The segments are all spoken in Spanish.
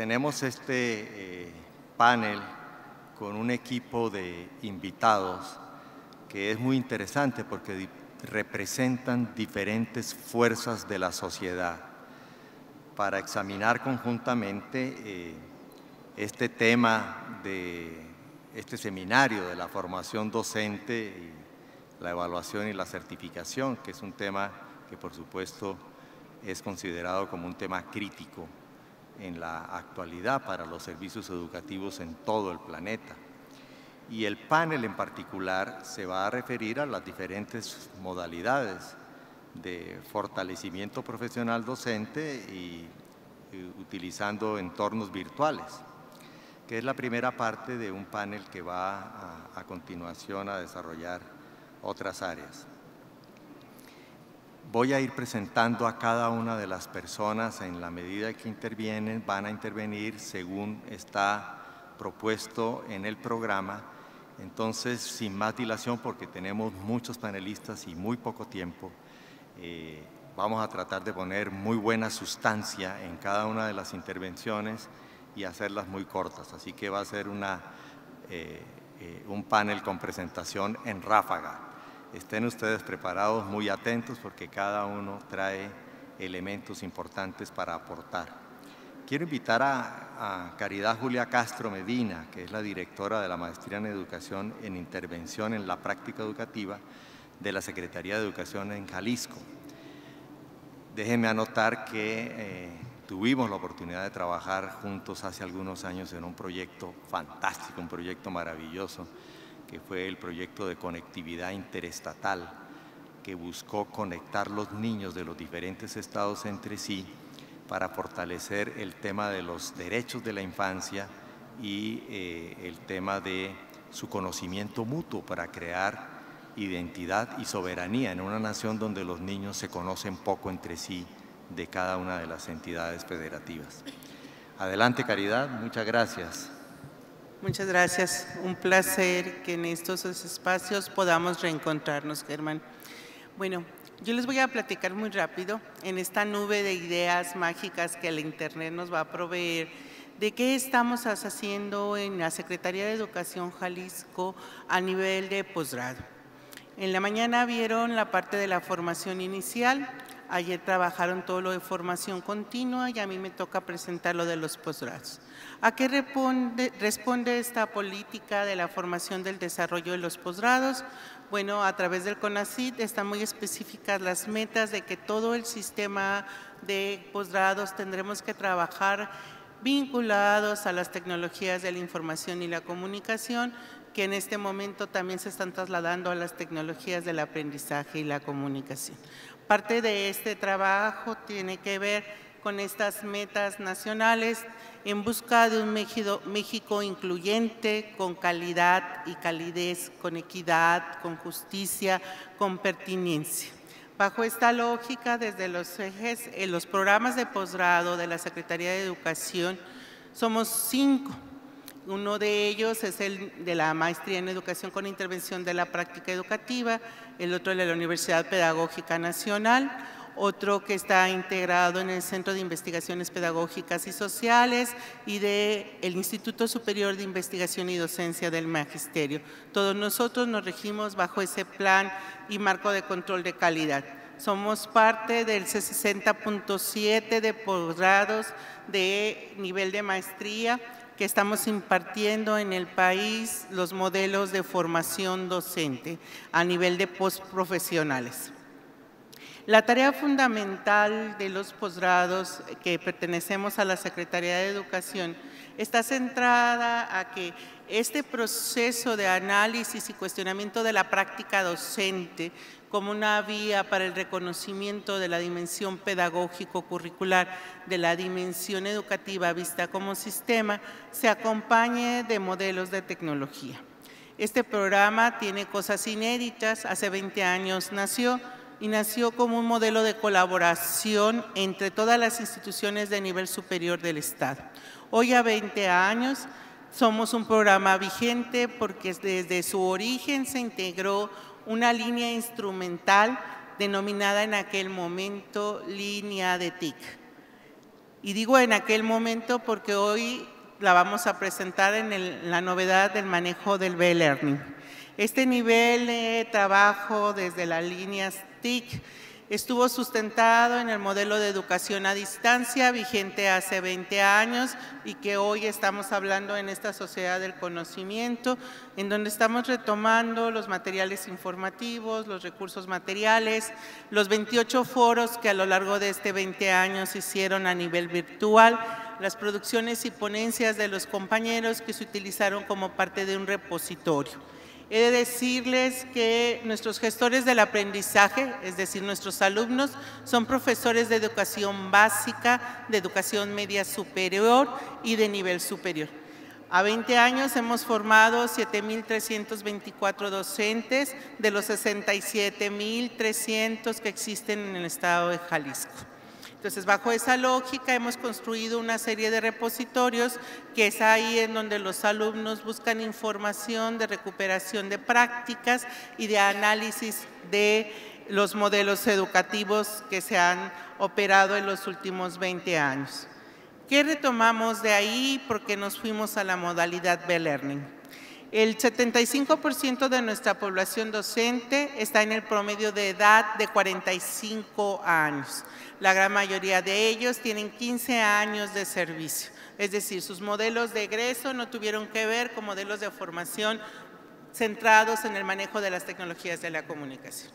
Tenemos este eh, panel con un equipo de invitados que es muy interesante porque representan diferentes fuerzas de la sociedad para examinar conjuntamente eh, este tema de este seminario de la formación docente, y la evaluación y la certificación, que es un tema que por supuesto es considerado como un tema crítico en la actualidad para los servicios educativos en todo el planeta. Y el panel en particular se va a referir a las diferentes modalidades de fortalecimiento profesional docente y, utilizando entornos virtuales, que es la primera parte de un panel que va a continuación a desarrollar otras áreas. Voy a ir presentando a cada una de las personas en la medida que intervienen, van a intervenir según está propuesto en el programa. Entonces, sin más dilación, porque tenemos muchos panelistas y muy poco tiempo, eh, vamos a tratar de poner muy buena sustancia en cada una de las intervenciones y hacerlas muy cortas. Así que va a ser una, eh, eh, un panel con presentación en ráfaga. Estén ustedes preparados, muy atentos, porque cada uno trae elementos importantes para aportar. Quiero invitar a, Caridad Julia Castro Medina, que es la directora de la Maestría en Educación en Intervención en la Práctica Educativa de la Secretaría de Educación en Jalisco. Déjenme anotar que eh, tuvimos la oportunidad de trabajar juntos hace algunos años en un proyecto fantástico, un proyecto maravilloso que fue el proyecto de conectividad interestatal que buscó conectar los niños de los diferentes estados entre sí para fortalecer el tema de los derechos de la infancia y eh, el tema de su conocimiento mutuo para crear identidad y soberanía en una nación donde los niños se conocen poco entre sí de cada una de las entidades federativas. Adelante, Caridad, muchas gracias. Muchas gracias. Un placer que en estos espacios podamos reencontrarnos, Germán. Bueno, yo les voy a platicar muy rápido en esta nube de ideas mágicas que el Internet nos va a proveer de qué estamos haciendo en la Secretaría de Educación Jalisco a nivel de posgrado. En la mañana vieron la parte de la formación inicial, ayer trabajaron todo lo de formación continua y a mí me toca presentar lo de los posgrados. ¿A qué responde, esta política de la formación del desarrollo de los posgrados? Bueno, a través del CONACIT están muy específicas las metas de que todo el sistema de posgrados tendremos que trabajar vinculados a las tecnologías de la información y la comunicación, que en este momento también se están trasladando a las tecnologías del aprendizaje y la comunicación. Parte de este trabajo tiene que ver con estas metas nacionales en busca de un México, incluyente, con calidad y calidez, con equidad, con justicia, con pertinencia. Bajo esta lógica, desde los ejes, en eh, los programas de posgrado de la Secretaría de Educación, somos cinco. Uno de ellos es el de la maestría en educación con intervención de la práctica educativa, el otro de la Universidad Pedagógica Nacional, otro que está integrado en el Centro de Investigaciones Pedagógicas y Sociales y del el Instituto Superior de Investigación y Docencia del Magisterio. Todos nosotros nos regimos bajo ese plan y marco de control de calidad. Somos parte del 60.7 de posgrados de nivel de maestría que estamos impartiendo en el país los modelos de formación docente a nivel de postprofesionales. La tarea fundamental de los posgrados que pertenecemos a la Secretaría de Educación está centrada a que este proceso de análisis y cuestionamiento de la práctica docente como una vía para el reconocimiento de la dimensión pedagógico-curricular, de la dimensión educativa vista como sistema, se acompañe de modelos de tecnología. Este programa tiene cosas inéditas, hace 20 años nació, y nació como un modelo de colaboración entre todas las instituciones de nivel superior del Estado. Hoy a 20 años somos un programa vigente porque desde su origen se integró una línea instrumental denominada en aquel momento línea de TIC. Y digo en aquel momento porque hoy la vamos a presentar en, la novedad del manejo del B-Learning. Este nivel de trabajo desde las líneas Estuvo sustentado en el modelo de educación a distancia vigente hace 20 años y que hoy estamos hablando en esta sociedad del conocimiento, en donde estamos retomando los materiales informativos, los recursos materiales, los 28 foros que a lo largo de este 20 años hicieron a nivel virtual, las producciones y ponencias de los compañeros que se utilizaron como parte de un repositorio. He de decirles que nuestros gestores del aprendizaje, es decir, nuestros alumnos, son profesores de educación básica, de educación media superior y de nivel superior. A 20 años hemos formado 7.324 docentes de los 67.300 que existen en el estado de Jalisco. Entonces, bajo esa lógica hemos construido una serie de repositorios que es ahí en donde los alumnos buscan información de recuperación de prácticas y de análisis de los modelos educativos que se han operado en los últimos 20 años. ¿Qué retomamos de ahí? Porque nos fuimos a la modalidad B-Learning. El 75% de nuestra población docente está en el promedio de edad de 45 años. La gran mayoría de ellos tienen 15 años de servicio. Es decir, sus modelos de egreso no tuvieron que ver con modelos de formación centrados en el manejo de las tecnologías de la comunicación.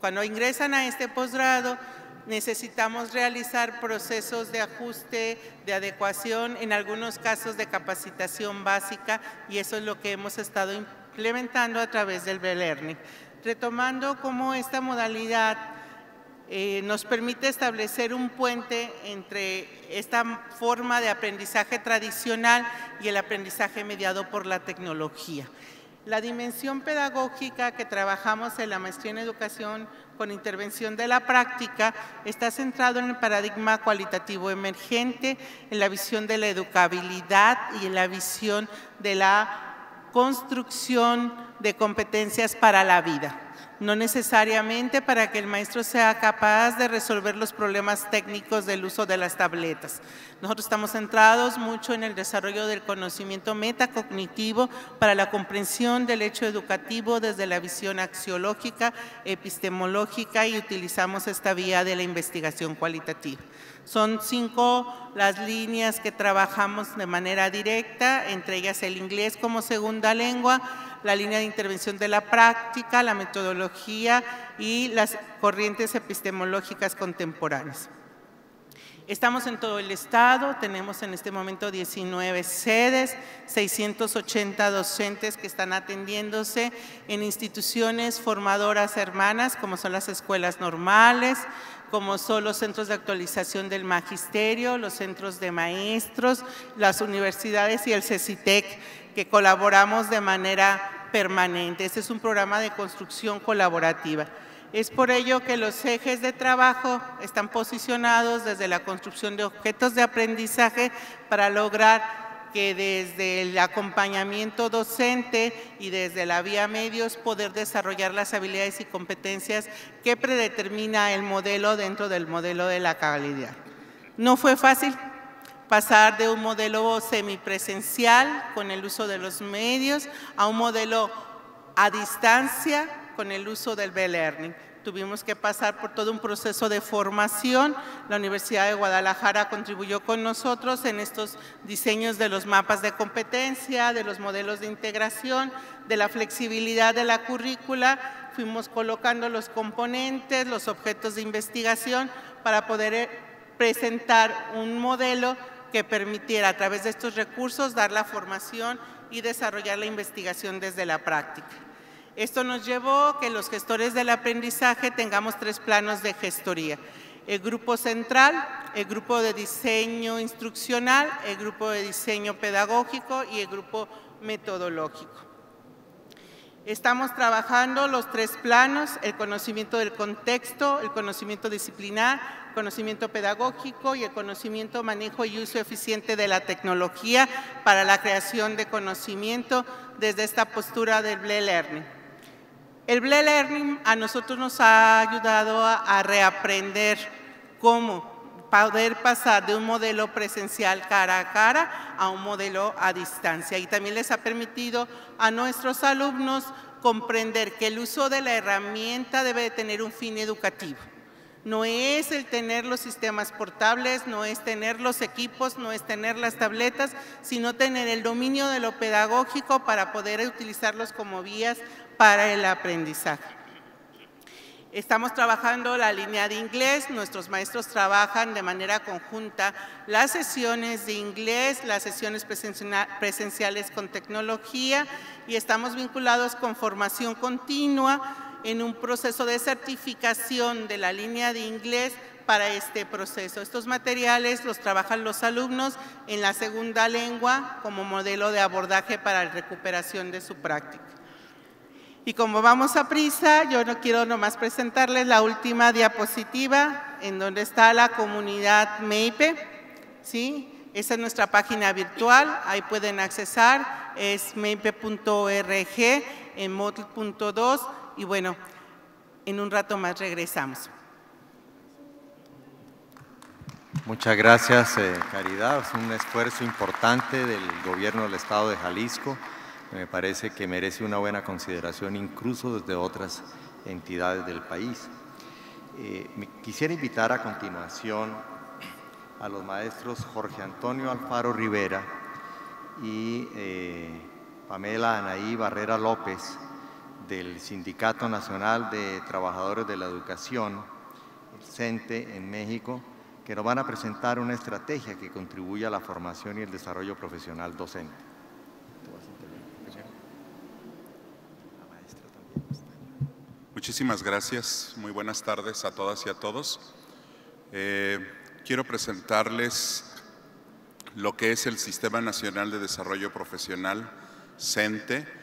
Cuando ingresan a este posgrado, necesitamos realizar procesos de ajuste, de adecuación, en algunos casos de capacitación básica y eso es lo que hemos estado implementando a través del B-Learning. Retomando cómo esta modalidad eh, nos permite establecer un puente entre esta forma de aprendizaje tradicional y el aprendizaje mediado por la tecnología. La dimensión pedagógica que trabajamos en la maestría en educación con intervención de la práctica, está centrado en el paradigma cualitativo emergente, en la visión de la educabilidad y en la visión de la construcción de competencias para la vida no necesariamente para que el maestro sea capaz de resolver los problemas técnicos del uso de las tabletas. Nosotros estamos centrados mucho en el desarrollo del conocimiento metacognitivo para la comprensión del hecho educativo desde la visión axiológica, epistemológica y utilizamos esta vía de la investigación cualitativa. Son cinco las líneas que trabajamos de manera directa, entre ellas el inglés como segunda lengua, la línea de intervención de la práctica, la metodología y las corrientes epistemológicas contemporáneas. Estamos en todo el estado, tenemos en este momento 19 sedes, 680 docentes que están atendiéndose en instituciones formadoras hermanas, como son las escuelas normales, como son los centros de actualización del magisterio, los centros de maestros, las universidades y el CECITEC que colaboramos de manera permanente. Este es un programa de construcción colaborativa. Es por ello que los ejes de trabajo están posicionados desde la construcción de objetos de aprendizaje para lograr que desde el acompañamiento docente y desde la vía medios poder desarrollar las habilidades y competencias que predetermina el modelo dentro del modelo de la calidad. No fue fácil, pasar de un modelo semipresencial con el uso de los medios a un modelo a distancia con el uso del B-Learning. Tuvimos que pasar por todo un proceso de formación. La Universidad de Guadalajara contribuyó con nosotros en estos diseños de los mapas de competencia, de los modelos de integración, de la flexibilidad de la currícula. Fuimos colocando los componentes, los objetos de investigación para poder eh, presentar un modelo que permitiera a través de estos recursos dar la formación y desarrollar la investigación desde la práctica. Esto nos llevó a que los gestores del aprendizaje tengamos tres planos de gestoría. El grupo central, el grupo de diseño instruccional, el grupo de diseño pedagógico y el grupo metodológico. Estamos trabajando los tres planos, el conocimiento del contexto, el conocimiento disciplinar conocimiento pedagógico y el conocimiento, manejo y uso eficiente de la tecnología para la creación de conocimiento desde esta postura del BLE Learning. El BLE Learning a nosotros nos ha ayudado a, reaprender cómo poder pasar de un modelo presencial cara a cara a un modelo a distancia y también les ha permitido a nuestros alumnos comprender que el uso de la herramienta debe tener un fin educativo no es el tener los sistemas portables, no es tener los equipos, no es tener las tabletas, sino tener el dominio de lo pedagógico para poder utilizarlos como vías para el aprendizaje. Estamos trabajando la línea de inglés, nuestros maestros trabajan de manera conjunta las sesiones de inglés, las sesiones presenciales con tecnología y estamos vinculados con formación continua en un proceso de certificación de la línea de inglés para este proceso. Estos materiales los trabajan los alumnos en la segunda lengua como modelo de abordaje para la recuperación de su práctica. Y como vamos a prisa, yo no quiero nomás presentarles la última diapositiva en donde está la comunidad MEIPE, ¿sí? Esa es nuestra página virtual, ahí pueden accesar, es meipe.org en modul.2 y bueno, en un rato más regresamos. Muchas gracias, eh, Caridad. Es un esfuerzo importante del gobierno del Estado de Jalisco. Me parece que merece una buena consideración incluso desde otras entidades del país. Eh, quisiera invitar a continuación a los maestros Jorge Antonio Alfaro Rivera y eh, Pamela Anaí Barrera López del Sindicato Nacional de Trabajadores de la Educación, el CENTE en México, que nos van a presentar una estrategia que contribuye a la formación y el desarrollo profesional docente. Muchísimas gracias. Muy buenas tardes a todas y a todos. Eh, quiero presentarles lo que es el Sistema Nacional de Desarrollo Profesional, CENTE,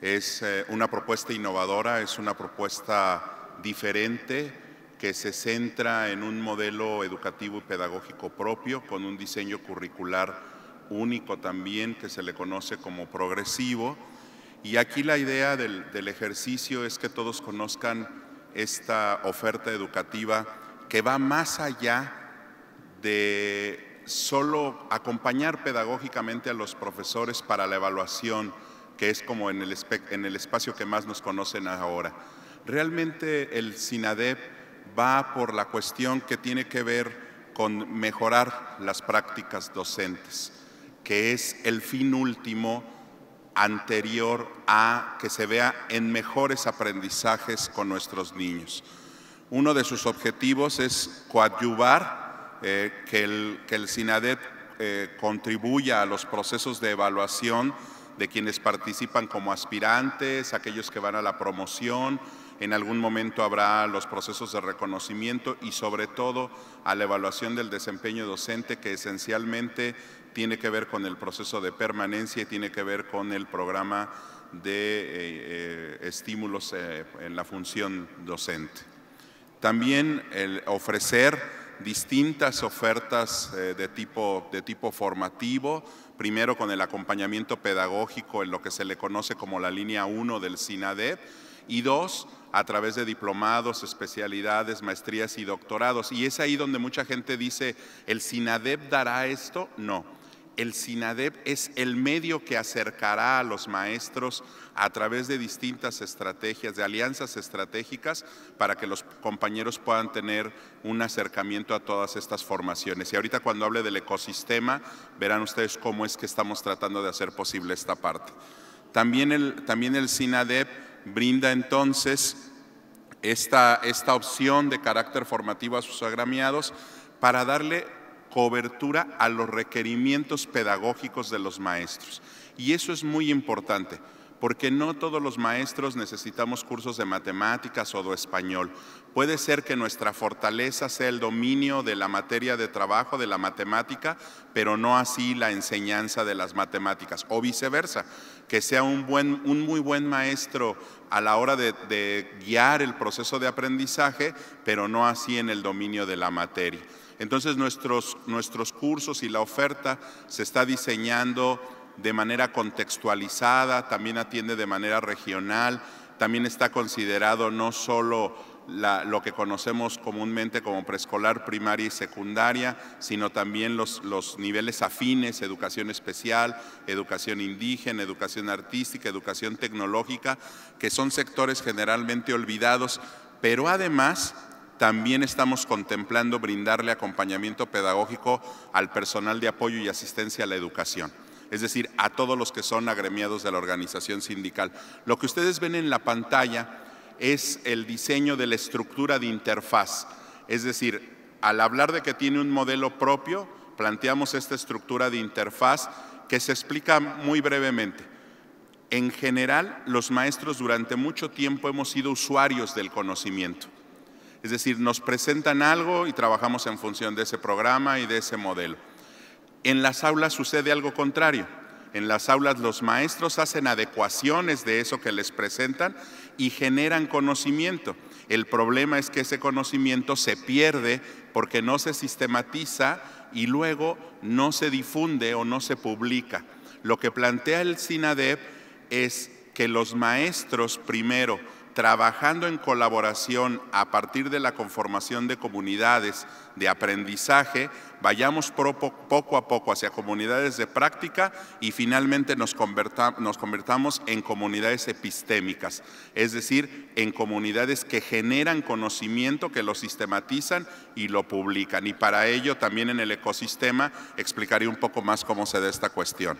es eh, una propuesta innovadora, es una propuesta diferente que se centra en un modelo educativo y pedagógico propio con un diseño curricular único también que se le conoce como progresivo. Y aquí la idea del, del ejercicio es que todos conozcan esta oferta educativa que va más allá de solo acompañar pedagógicamente a los profesores para la evaluación, que es como en el, espacio que más nos conocen ahora. Realmente el SINADEP va por la cuestión que tiene que ver con mejorar las prácticas docentes, que es el fin último anterior a que se vea en mejores aprendizajes con nuestros niños. Uno de sus objetivos es coadyuvar eh, que, el, que eh, contribuya a los procesos de evaluación de quienes participan como aspirantes, aquellos que van a la promoción, en algún momento habrá los procesos de reconocimiento y sobre todo a la evaluación del desempeño docente que esencialmente tiene que ver con el proceso de permanencia y tiene que ver con el programa de eh, eh, estímulos eh, en la función docente. También el ofrecer distintas ofertas de tipo, de tipo formativo, primero con el acompañamiento pedagógico en lo que se le conoce como la línea 1 del SINADEP y dos, a través de diplomados, especialidades, maestrías y doctorados. Y es ahí donde mucha gente dice, ¿el SINADEP dará esto? No. El SINADEP es el medio que acercará a los maestros a través de distintas estrategias, de alianzas estratégicas, para que los compañeros puedan tener un acercamiento a todas estas formaciones. Y ahorita cuando hable del ecosistema, verán ustedes cómo es que estamos tratando de hacer posible esta parte. También el, también brinda entonces esta, esta opción de carácter formativo a sus agremiados para darle cobertura a los requerimientos pedagógicos de los maestros. Y eso es muy importante porque no todos los maestros necesitamos cursos de matemáticas o de español. Puede ser que nuestra fortaleza sea el dominio de la materia de trabajo, de la matemática, pero no así la enseñanza de las matemáticas, o viceversa, que sea un, buen, un muy buen maestro a la hora de, guiar el proceso de aprendizaje, pero no así en el dominio de la materia. Entonces nuestros, nuestros cursos y la oferta se está diseñando de manera contextualizada, también atiende de manera regional, también está considerado no solo lo que conocemos comúnmente como preescolar, primaria y secundaria, sino también los, niveles afines, educación especial, educación indígena, educación artística, educación tecnológica, que son sectores generalmente olvidados, pero además también estamos contemplando brindarle acompañamiento pedagógico al personal de apoyo y asistencia a la educación es decir, a todos los que son agremiados de la organización sindical. Lo que ustedes ven en la pantalla es el diseño de la estructura de interfaz, es decir, al hablar de que tiene un modelo propio, planteamos esta estructura de interfaz que se explica muy brevemente. En general, los maestros durante mucho tiempo hemos sido usuarios del conocimiento. Es decir, nos presentan algo y trabajamos en función de ese programa y de ese modelo. En las aulas sucede algo contrario. En las aulas los maestros hacen adecuaciones de eso que les presentan y generan conocimiento. El problema es que ese conocimiento se pierde porque no se sistematiza y luego no se difunde o no se publica. Lo que plantea el SINADEP es que los maestros primero, trabajando en colaboración a partir de la conformación de comunidades de aprendizaje, vayamos poco a poco hacia comunidades de práctica y finalmente nos, convertamos en comunidades epistémicas, es decir, en comunidades que generan conocimiento, que lo sistematizan y lo publican. Y para ello también en el ecosistema explicaré un poco más cómo se da esta cuestión.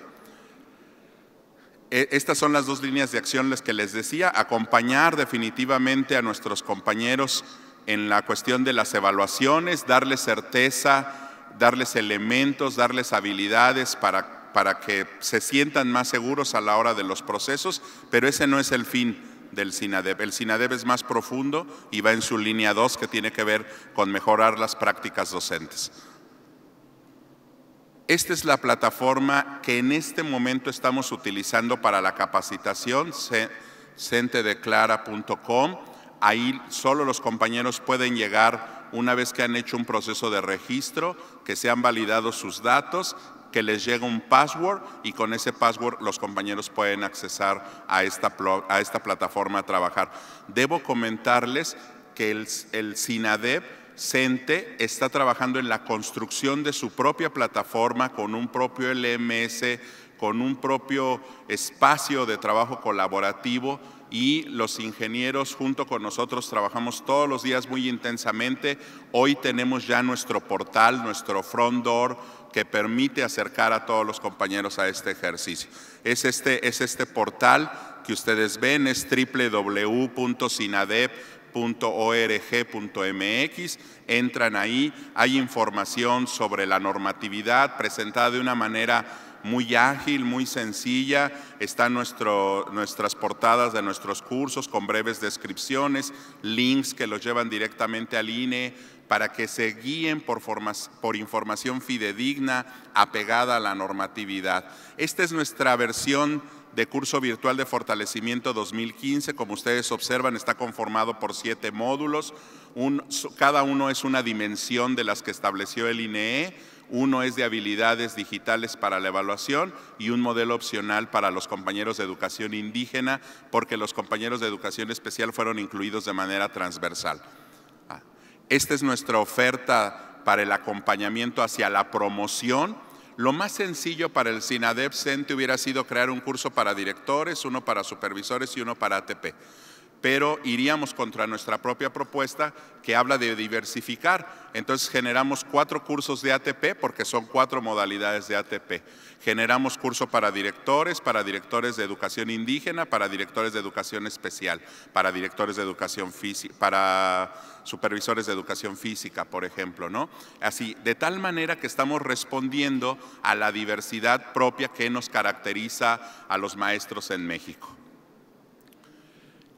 E-, estas son las dos líneas de acción las que les decía, acompañar definitivamente a nuestros compañeros en la cuestión de las evaluaciones, darles certeza darles elementos, darles habilidades para, para que se sientan más seguros a la hora de los procesos, pero ese no es el fin del SINADEB. El SINADEB es más profundo y va en su línea 2 que tiene que ver con mejorar las prácticas docentes. Esta es la plataforma que en este momento estamos utilizando para la capacitación, centedeclara.com. Ahí solo los compañeros pueden llegar una vez que han hecho un proceso de registro, que se han validado sus datos, que les llega un password y con ese password los compañeros pueden accesar a esta, a esta plataforma a trabajar. Debo comentarles que el, el SINADEP CENTE está trabajando en la construcción de su propia plataforma con un propio LMS, con un propio espacio de trabajo colaborativo y los ingenieros junto con nosotros trabajamos todos los días muy intensamente. Hoy tenemos ya nuestro portal, nuestro front door que permite acercar a todos los compañeros a este ejercicio. Es este, es este portal que ustedes ven, es www.sinadep.org.mx. entran ahí, hay información sobre la normatividad presentada de una manera muy ágil, muy sencilla. Están nuestras portadas de nuestros cursos con breves descripciones, links que los llevan directamente al INE para que se guíen por, información fidedigna apegada a la normatividad. Esta es nuestra versión de curso virtual de fortalecimiento 2015. Como ustedes observan, está conformado por siete módulos. cada uno es una dimensión de las que estableció el INE, uno es de habilidades digitales para la evaluación y un modelo opcional para los compañeros de educación indígena, porque los compañeros de educación especial fueron incluidos de manera transversal. Ah, esta es nuestra oferta para el acompañamiento hacia la promoción. Lo más sencillo para el SINADEP-CENTE hubiera sido crear un curso para directores, uno para supervisores y uno para ATP pero iríamos contra nuestra propia propuesta que habla de diversificar. Entonces generamos cuatro cursos de ATP porque son cuatro modalidades de ATP. Generamos curso para directores, para directores de educación indígena, para directores de educación especial, para directores de educación física, para supervisores de educación física, por ejemplo, ¿no? Así, de tal manera que estamos respondiendo a la diversidad propia que nos caracteriza a los maestros en México.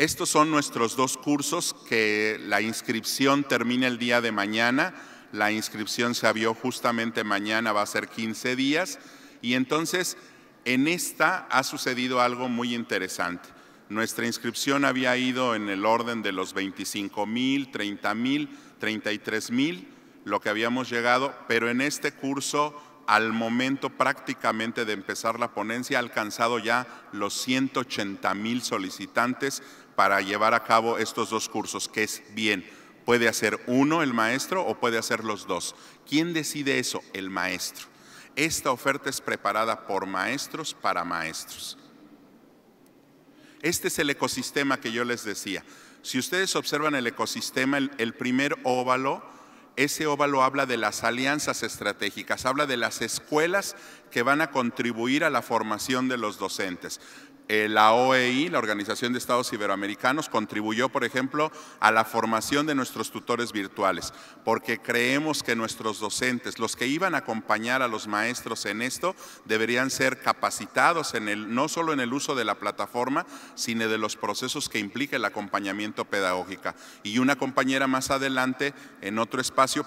Estos son nuestros dos cursos que la inscripción termina el día de mañana. La inscripción se abrió justamente mañana, va a ser 15 días. Y entonces, en esta ha sucedido algo muy interesante. Nuestra inscripción había ido en el orden de los 25 mil, 30 mil, 33 mil, lo que habíamos llegado, pero en este curso, al momento prácticamente de empezar la ponencia, ha alcanzado ya los 180 mil solicitantes para llevar a cabo estos dos cursos, que es bien, puede hacer uno el maestro o puede hacer los dos. ¿Quién decide eso? El maestro. Esta oferta es preparada por maestros para maestros. Este es el ecosistema que yo les decía. Si ustedes observan el ecosistema, el, el primer óvalo, ese óvalo habla de las alianzas estratégicas, habla de las escuelas que van a contribuir a la formación de los docentes. Eh, la OEI, la Organización de Estados Iberoamericanos, contribuyó, por ejemplo, a la formación de nuestros tutores virtuales, porque creemos que nuestros docentes, los que iban a acompañar a los maestros en esto, deberían ser capacitados en no solo en el uso de la plataforma, sino de los procesos que implica el acompañamiento pedagógico. Y una compañera más adelante, en otro espacio,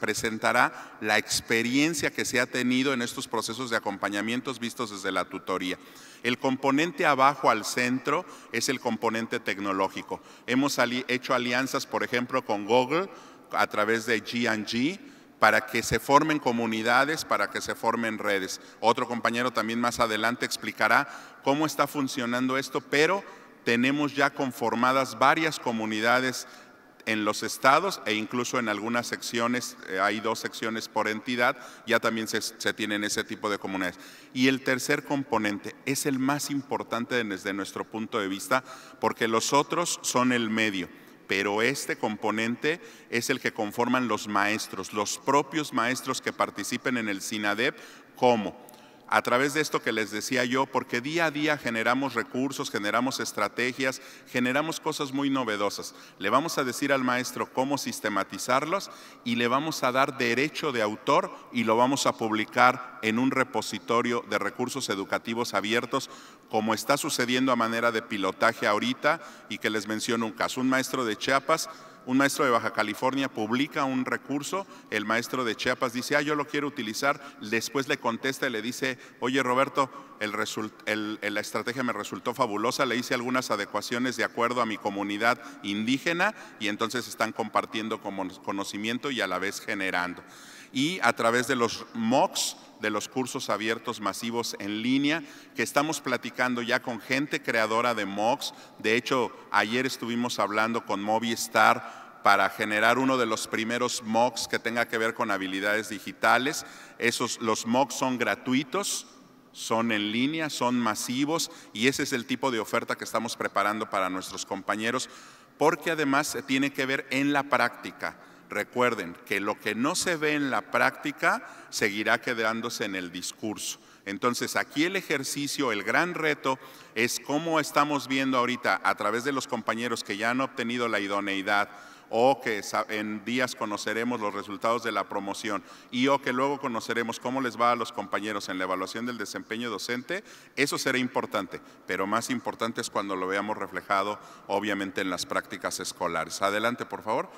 presentará la experiencia que se ha tenido en estos procesos de acompañamientos vistos desde la tutoría. El componente abajo al centro es el componente tecnológico. Hemos hecho alianzas, por ejemplo, con Google a través de G&G, para que se formen comunidades, para que se formen redes. Otro compañero también más adelante explicará cómo está funcionando esto, pero tenemos ya conformadas varias comunidades en los estados e incluso en algunas secciones, eh, hay dos secciones por entidad, ya también se, tienen ese tipo de comunidades. Y el tercer componente es el más importante desde nuestro punto de vista, porque los otros son el medio, pero este componente es el que conforman los maestros, los propios maestros que participen en el SINADEP, ¿cómo? a través de esto que les decía yo, porque día a día generamos recursos, generamos estrategias, generamos cosas muy novedosas. Le vamos a decir al maestro cómo sistematizarlos y le vamos a dar derecho de autor y lo vamos a publicar en un repositorio de recursos educativos abiertos, como está sucediendo a manera de pilotaje ahorita y que les menciono un caso. Un maestro de Chiapas un maestro de Baja California publica un recurso, el maestro de Chiapas dice, ah, yo lo quiero utilizar, después le contesta y le dice, oye Roberto, la estrategia me resultó fabulosa, le hice algunas adecuaciones de acuerdo a mi comunidad indígena y entonces están compartiendo como conocimiento y a la vez generando. Y a través de los MOOCs, de los cursos abiertos masivos en línea, que estamos platicando ya con gente creadora de MOOCs. De hecho, ayer estuvimos hablando con Movistar para generar uno de los primeros MOOCs que tenga que ver con habilidades digitales. Esos, los MOOCs son gratuitos, son en línea, son masivos y ese es el tipo de oferta que estamos preparando para nuestros compañeros, porque además tiene que ver en la práctica Recuerden que lo que no se ve en la práctica seguirá quedándose en el discurso. Entonces aquí el ejercicio, el gran reto es cómo estamos viendo ahorita a través de los compañeros que ya han obtenido la idoneidad o que en días conoceremos los resultados de la promoción y o que luego conoceremos cómo les va a los compañeros en la evaluación del desempeño docente, eso será importante, pero más importante es cuando lo veamos reflejado obviamente en las prácticas escolares. Adelante, por favor.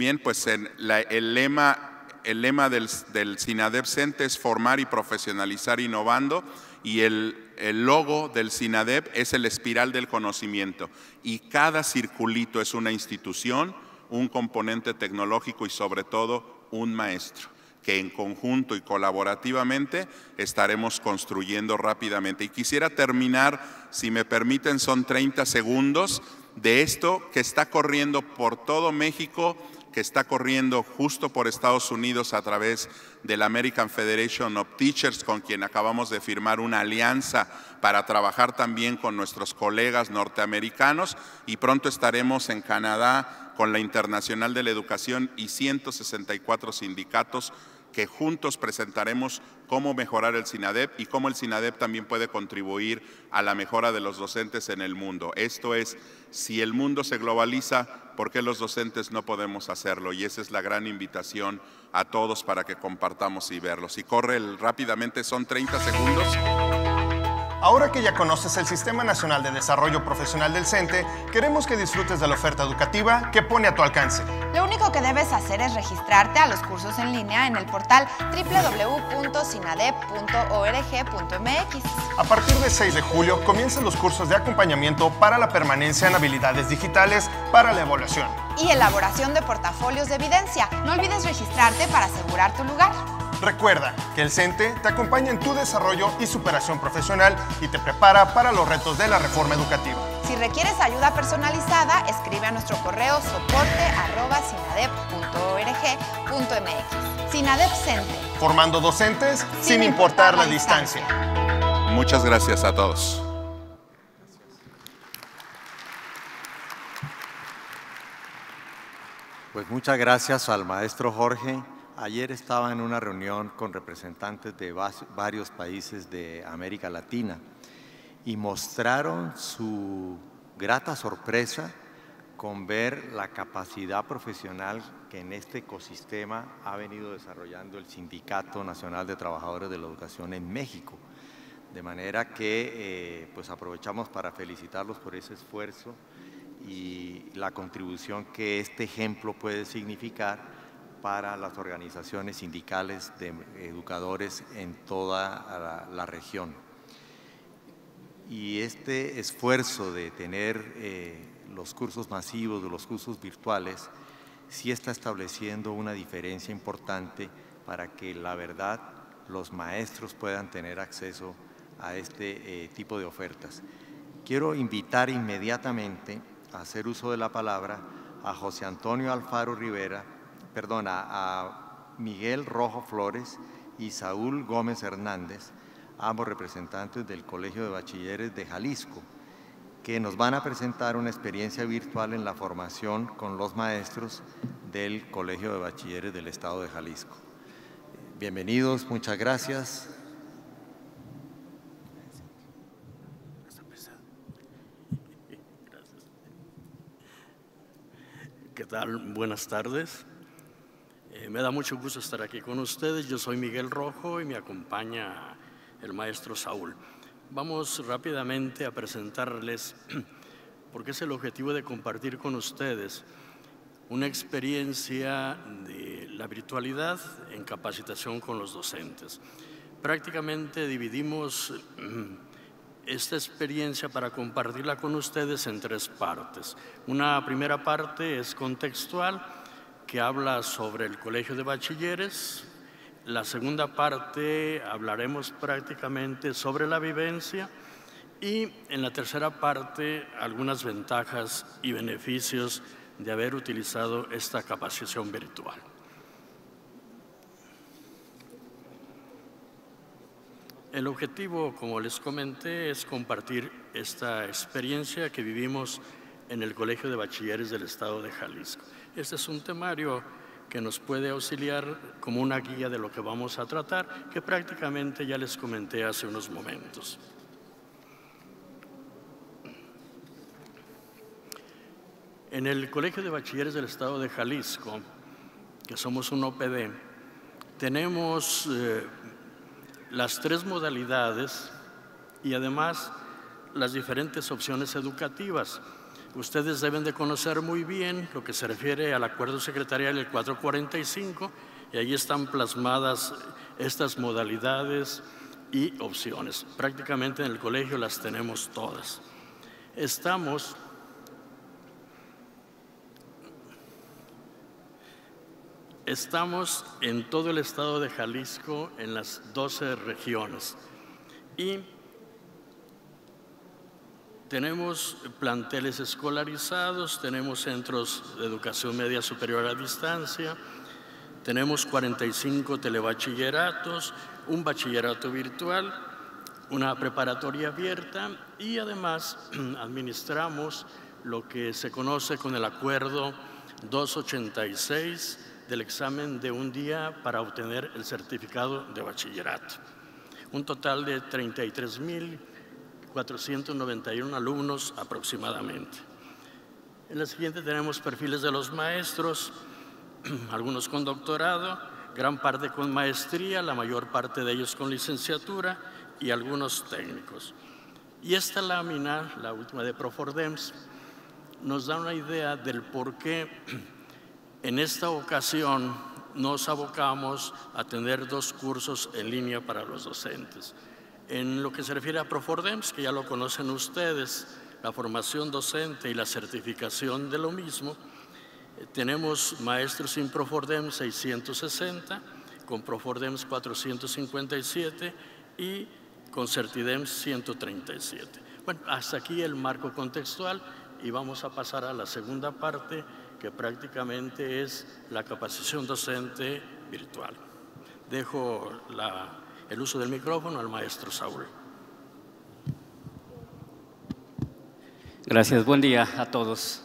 Bien, pues en el lema, el lema del, del CENTE es formar y profesionalizar innovando y el, el logo del SINADEP es el espiral del conocimiento y cada circulito es una institución, un componente tecnológico y sobre todo un maestro que en conjunto y colaborativamente estaremos construyendo rápidamente. Y quisiera terminar, si me permiten, son 30 segundos de esto que está corriendo por todo México que está corriendo justo por Estados Unidos a través de la American Federation of Teachers, con quien acabamos de firmar una alianza para trabajar también con nuestros colegas norteamericanos y pronto estaremos en Canadá con la Internacional de la Educación y 164 sindicatos que juntos presentaremos cómo mejorar el SINADEP y cómo el SINADEP también puede contribuir a la mejora de los docentes en el mundo. Esto es, si el mundo se globaliza, ¿Por qué los docentes no podemos hacerlo? Y esa es la gran invitación a todos para que compartamos y verlos. Y corre rápidamente, son 30 segundos. Ahora que ya conoces el Sistema Nacional de Desarrollo Profesional del CENTE, queremos que disfrutes de la oferta educativa que pone a tu alcance. Lo único que debes hacer es registrarte a los cursos en línea en el portal www.sinadep.org.mx. A partir del 6 de julio comienzan los cursos de acompañamiento para la permanencia en habilidades digitales para la evaluación. Y elaboración de portafolios de evidencia. No olvides registrarte para asegurar tu lugar. Recuerda que el CENTE te acompaña en tu desarrollo y superación profesional y te prepara para los retos de la reforma educativa. Si requieres ayuda personalizada, escribe a nuestro correo soporte.sinadep.org.mx. Sinadep CENTE. Formando docentes sin, importar, la, distancia. Muchas gracias a todos. Pues muchas gracias al maestro Jorge Ayer estaba en una reunión con representantes de varios países de América Latina y mostraron su grata sorpresa con ver la capacidad profesional que en este ecosistema ha venido desarrollando el Sindicato Nacional de Trabajadores de la Educación en México. De manera que eh, pues aprovechamos para felicitarlos por ese esfuerzo y la contribución que este ejemplo puede significar para las organizaciones sindicales de educadores en toda la, región. Y este esfuerzo de tener eh, los cursos masivos, los cursos virtuales, sí está estableciendo una diferencia importante para que la verdad los maestros puedan tener acceso a este eh, tipo de ofertas. Quiero invitar inmediatamente a hacer uso de la palabra a José Antonio Alfaro Rivera, perdón, a, Miguel Rojo Flores y Saúl Gómez Hernández, ambos representantes del Colegio de Bachilleres de Jalisco, que nos van a presentar una experiencia virtual en la formación con los maestros del Colegio de Bachilleres del Estado de Jalisco. Bienvenidos, muchas gracias. ¿Qué tal? Buenas tardes. Eh, me da mucho gusto estar aquí con ustedes. Yo soy Miguel Rojo y me acompaña el maestro Saúl. Vamos rápidamente a presentarles, porque es el objetivo de compartir con ustedes una experiencia de la virtualidad en capacitación con los docentes. Prácticamente dividimos esta experiencia para compartirla con ustedes en tres partes. Una primera parte es contextual, que habla sobre el Colegio de Bachilleres. La segunda parte hablaremos prácticamente sobre la vivencia y en la tercera parte algunas ventajas y beneficios de haber utilizado esta capacitación virtual. El objetivo, como les comenté, es compartir esta experiencia que vivimos en el Colegio de Bachilleres del Estado de Jalisco. Este es un temario que nos puede auxiliar como una guía de lo que vamos a tratar, que prácticamente ya les comenté hace unos momentos. En el Colegio de Bachilleres del Estado de Jalisco, que somos un OPD, tenemos eh, las tres modalidades y además las diferentes opciones educativas. Ustedes deben de conocer muy bien lo que se refiere al acuerdo secretarial del 445 y ahí están plasmadas estas modalidades y opciones. Prácticamente en el colegio las tenemos todas. Estamos Estamos en todo el estado de Jalisco, en las 12 regiones. Y tenemos planteles escolarizados, tenemos centros de educación media superior a distancia, tenemos 45 telebachilleratos, un bachillerato virtual, una preparatoria abierta y además administramos lo que se conoce con el acuerdo 286 del examen de un día para obtener el certificado de bachillerato. Un total de 33 mil 491 alumnos aproximadamente. En la siguiente tenemos perfiles de los maestros, algunos con doctorado, gran parte con maestría, la mayor parte de ellos con licenciatura y algunos técnicos. Y esta lámina, la última de Profordems, nos da una idea del por qué en esta ocasión nos abocamos a tener dos cursos en línea para los docentes. En lo que se refiere a Profordems, que ya lo conocen ustedes, la formación docente y la certificación de lo mismo, eh, tenemos maestros sin Profordems 660, con Profordems 457 y con Certidems 137. Bueno, hasta aquí el marco contextual y vamos a pasar a la segunda parte, que prácticamente es la capacitación docente virtual. Dejo la el uso del micrófono al maestro Saúl. Gracias, buen día a todos.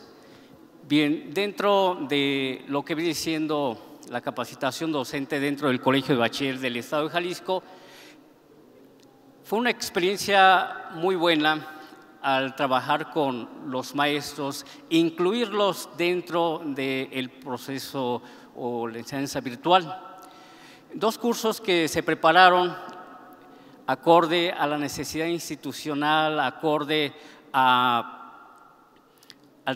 Bien, dentro de lo que viene siendo la capacitación docente dentro del Colegio de Bachiller del Estado de Jalisco, fue una experiencia muy buena al trabajar con los maestros, incluirlos dentro del proceso o la enseñanza virtual. Dos cursos que se prepararon acorde a la necesidad institucional, acorde al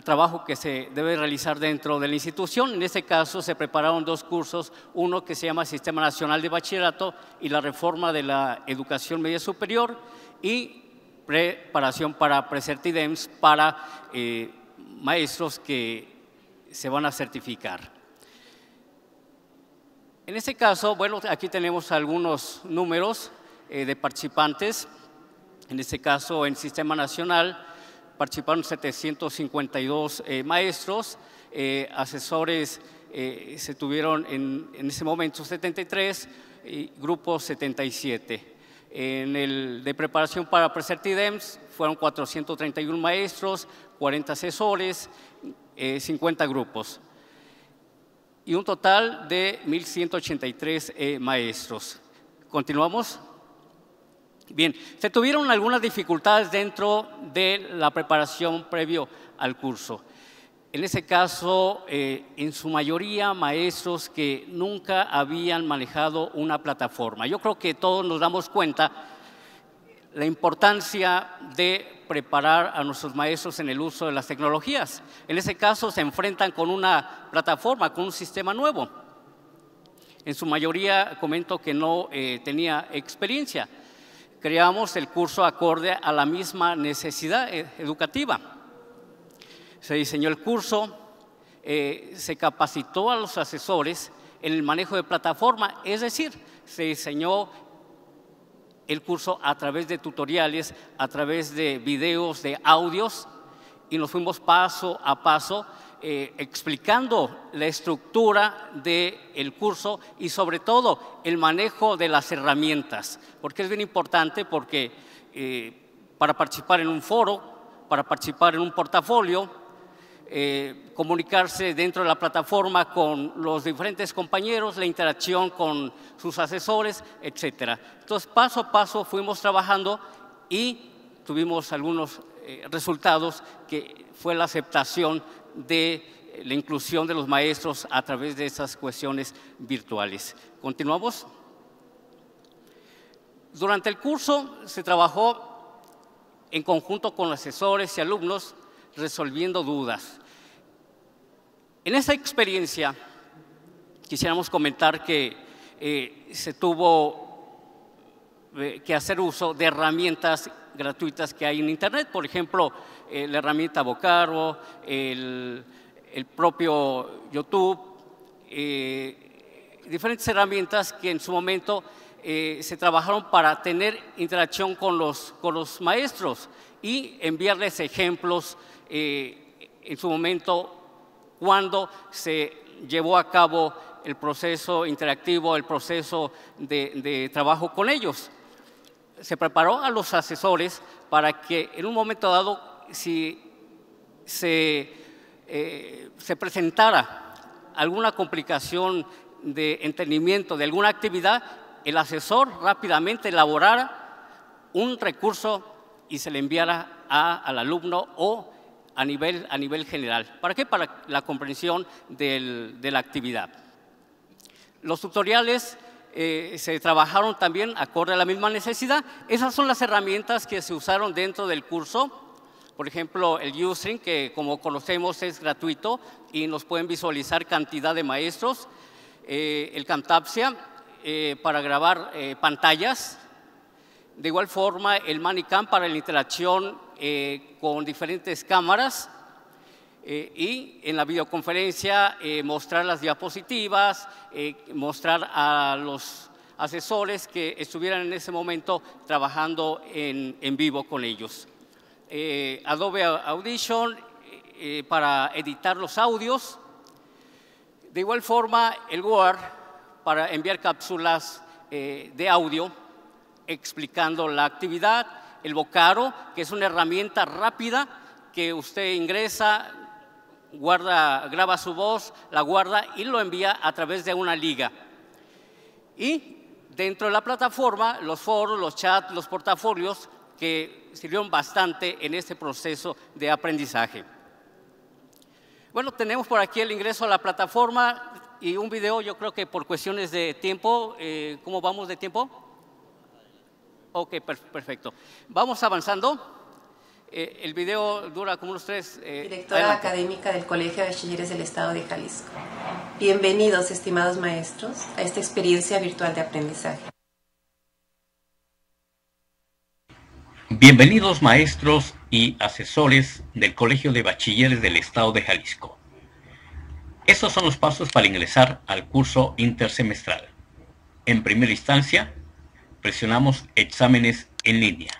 trabajo que se debe realizar dentro de la institución. En este caso se prepararon dos cursos, uno que se llama Sistema Nacional de Bachillerato y la Reforma de la Educación Media Superior y preparación para presertidems para eh, maestros que se van a certificar. En este caso, bueno, aquí tenemos algunos números eh, de participantes. En este caso, en Sistema Nacional participaron 752 eh, maestros, eh, asesores se tuvieron en, ese momento 73 y grupos 77. En el de preparación para presertidems fueron 431 maestros, 40 asesores, 50 grupos y un total de 1.183 eh, maestros. ¿Continuamos? Bien, se tuvieron algunas dificultades dentro de la preparación previo al curso. En ese caso, eh, en su mayoría, maestros que nunca habían manejado una plataforma. Yo creo que todos nos damos cuenta la importancia de preparar a nuestros maestros en el uso de las tecnologías. En ese caso se enfrentan con una plataforma, con un sistema nuevo. En su mayoría comento que no eh, tenía experiencia. Creamos el curso acorde a la misma necesidad eh, educativa. Se diseñó el curso, eh, se capacitó a los asesores en el manejo de plataforma, es decir, se diseñó el curso a través de tutoriales, a través de videos, de audios, y nos fuimos paso a paso eh, explicando la estructura del el curso y sobre todo el manejo de las herramientas, porque es bien importante porque eh, para participar en un foro, para participar en un portafolio, eh, comunicarse dentro de la plataforma con los diferentes compañeros, la interacción con sus asesores, etc. Entonces, paso a paso fuimos trabajando y tuvimos algunos eh, resultados que fue la aceptación de eh, la inclusión de los maestros a través de esas cuestiones virtuales. Continuamos. Durante el curso se trabajó en conjunto con asesores y alumnos resolviendo dudas, en esa experiencia, quisiéramos comentar que eh, se tuvo eh, que hacer uso de herramientas gratuitas que hay en Internet, por ejemplo, eh, la herramienta Bocaro, el, el propio YouTube, diferentes herramientas que en su momento se trabajaron para tener interacción con los, con los maestros y enviarles ejemplos en su momento cuando se llevó a cabo el proceso interactivo, el proceso de, trabajo con ellos. Se preparó a los asesores para que en un momento dado, si eh, se, presentara alguna complicación de entendimiento de alguna actividad, el asesor rápidamente elaborara un recurso y se le enviara al alumno o a nivel, a nivel general. ¿Para qué? Para la comprensión de la actividad. Los tutoriales eh, se trabajaron también acorde a la misma necesidad. Esas son las herramientas que se usaron dentro del curso. Por ejemplo, el Ustream, que como conocemos es gratuito y nos pueden visualizar cantidad de maestros. Eh, el Camtapsia, eh, para grabar pantallas. De igual forma, el Manicam para la interacción eh, con diferentes cámaras eh, y en la videoconferencia eh, mostrar las diapositivas, mostrar a los asesores que estuvieran en ese momento trabajando en, en vivo con ellos. Adobe Audition para editar los audios. De igual forma, el Word para enviar cápsulas de audio explicando la actividad el Bocaro, que es una herramienta rápida que usted ingresa, guarda, graba su voz, la guarda y lo envía a través de una liga. Y dentro de la plataforma, los foros, los chats, los portafolios que sirvieron bastante en este proceso de aprendizaje. Bueno, tenemos por aquí el ingreso a la plataforma y un video, yo creo que por cuestiones de tiempo, eh, ¿cómo vamos de tiempo? Ok, perfecto. Vamos avanzando. Eh, el video dura como unos tres. Eh, Directora académica del Colegio de Bachilleres del Estado de Jalisco. Bienvenidos, estimados maestros, a esta experiencia virtual de aprendizaje. Bienvenidos, maestros y asesores del Colegio de Bachilleres del Estado de Jalisco. Estos son los pasos para ingresar al curso intersemestral. En primera instancia, presionamos exámenes en línea.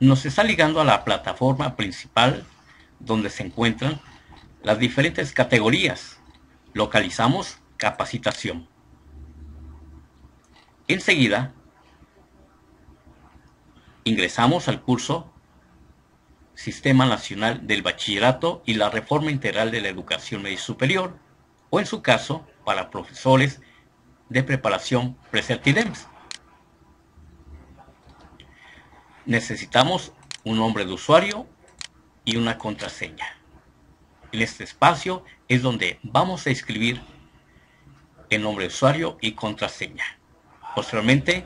Nos está ligando a la plataforma principal donde se encuentran las diferentes categorías. Localizamos capacitación. Enseguida, ingresamos al curso Sistema Nacional del Bachillerato y la Reforma Integral de la Educación Media Superior, o en su caso, para profesores de preparación PresertiDEMS. Necesitamos un nombre de usuario y una contraseña. En este espacio es donde vamos a escribir el nombre de usuario y contraseña. Posteriormente,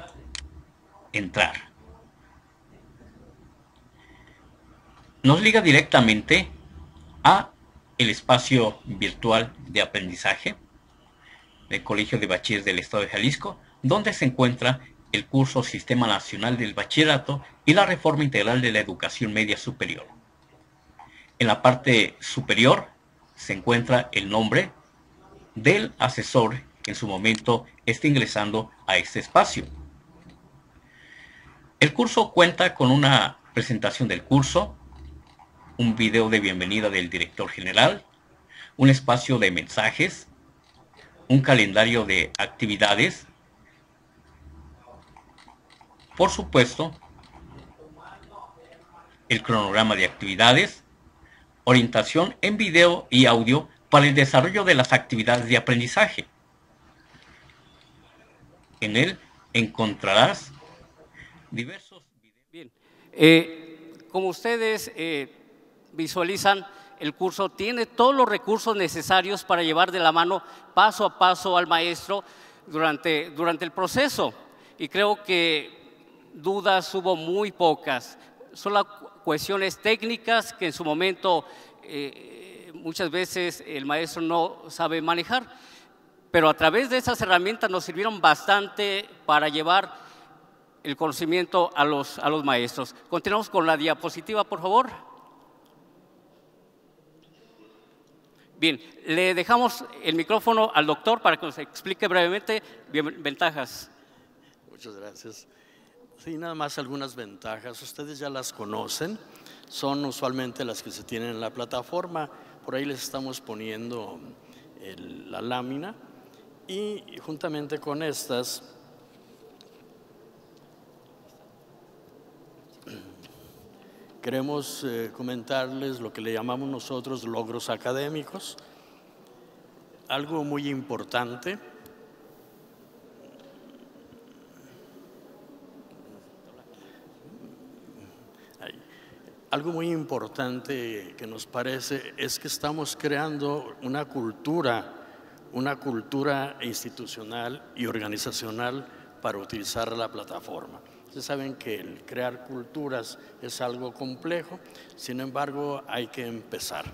entrar. Nos liga directamente a el espacio virtual de aprendizaje del Colegio de Bachilleres del Estado de Jalisco, donde se encuentra el curso Sistema Nacional del Bachillerato y la Reforma Integral de la Educación Media Superior. En la parte superior se encuentra el nombre del asesor que en su momento está ingresando a este espacio. El curso cuenta con una presentación del curso, un video de bienvenida del director general, un espacio de mensajes, un calendario de actividades. Por supuesto, el cronograma de actividades, orientación en video y audio para el desarrollo de las actividades de aprendizaje. En él encontrarás diversos Bien, eh, como ustedes eh, visualizan, el curso tiene todos los recursos necesarios para llevar de la mano paso a paso al maestro durante, durante el proceso. Y creo que dudas hubo muy pocas. Son cuestiones técnicas que en su momento eh, muchas veces el maestro no sabe manejar, pero a través de esas herramientas nos sirvieron bastante para llevar el conocimiento a los, a los maestros. Continuamos con la diapositiva, por favor. Bien, le dejamos el micrófono al doctor para que nos explique brevemente ventajas. Muchas gracias. Sí, nada más algunas ventajas. Ustedes ya las conocen. Son usualmente las que se tienen en la plataforma. Por ahí les estamos poniendo eh, la lámina. Y juntamente con estas Queremos eh, comentarles lo que le llamamos nosotros logros académicos. Algo muy importante. Algo muy importante que nos parece es que estamos creando una cultura, una cultura institucional y organizacional para utilizar la plataforma. Ustedes saben que el crear culturas es algo complejo, sin embargo hay que empezar.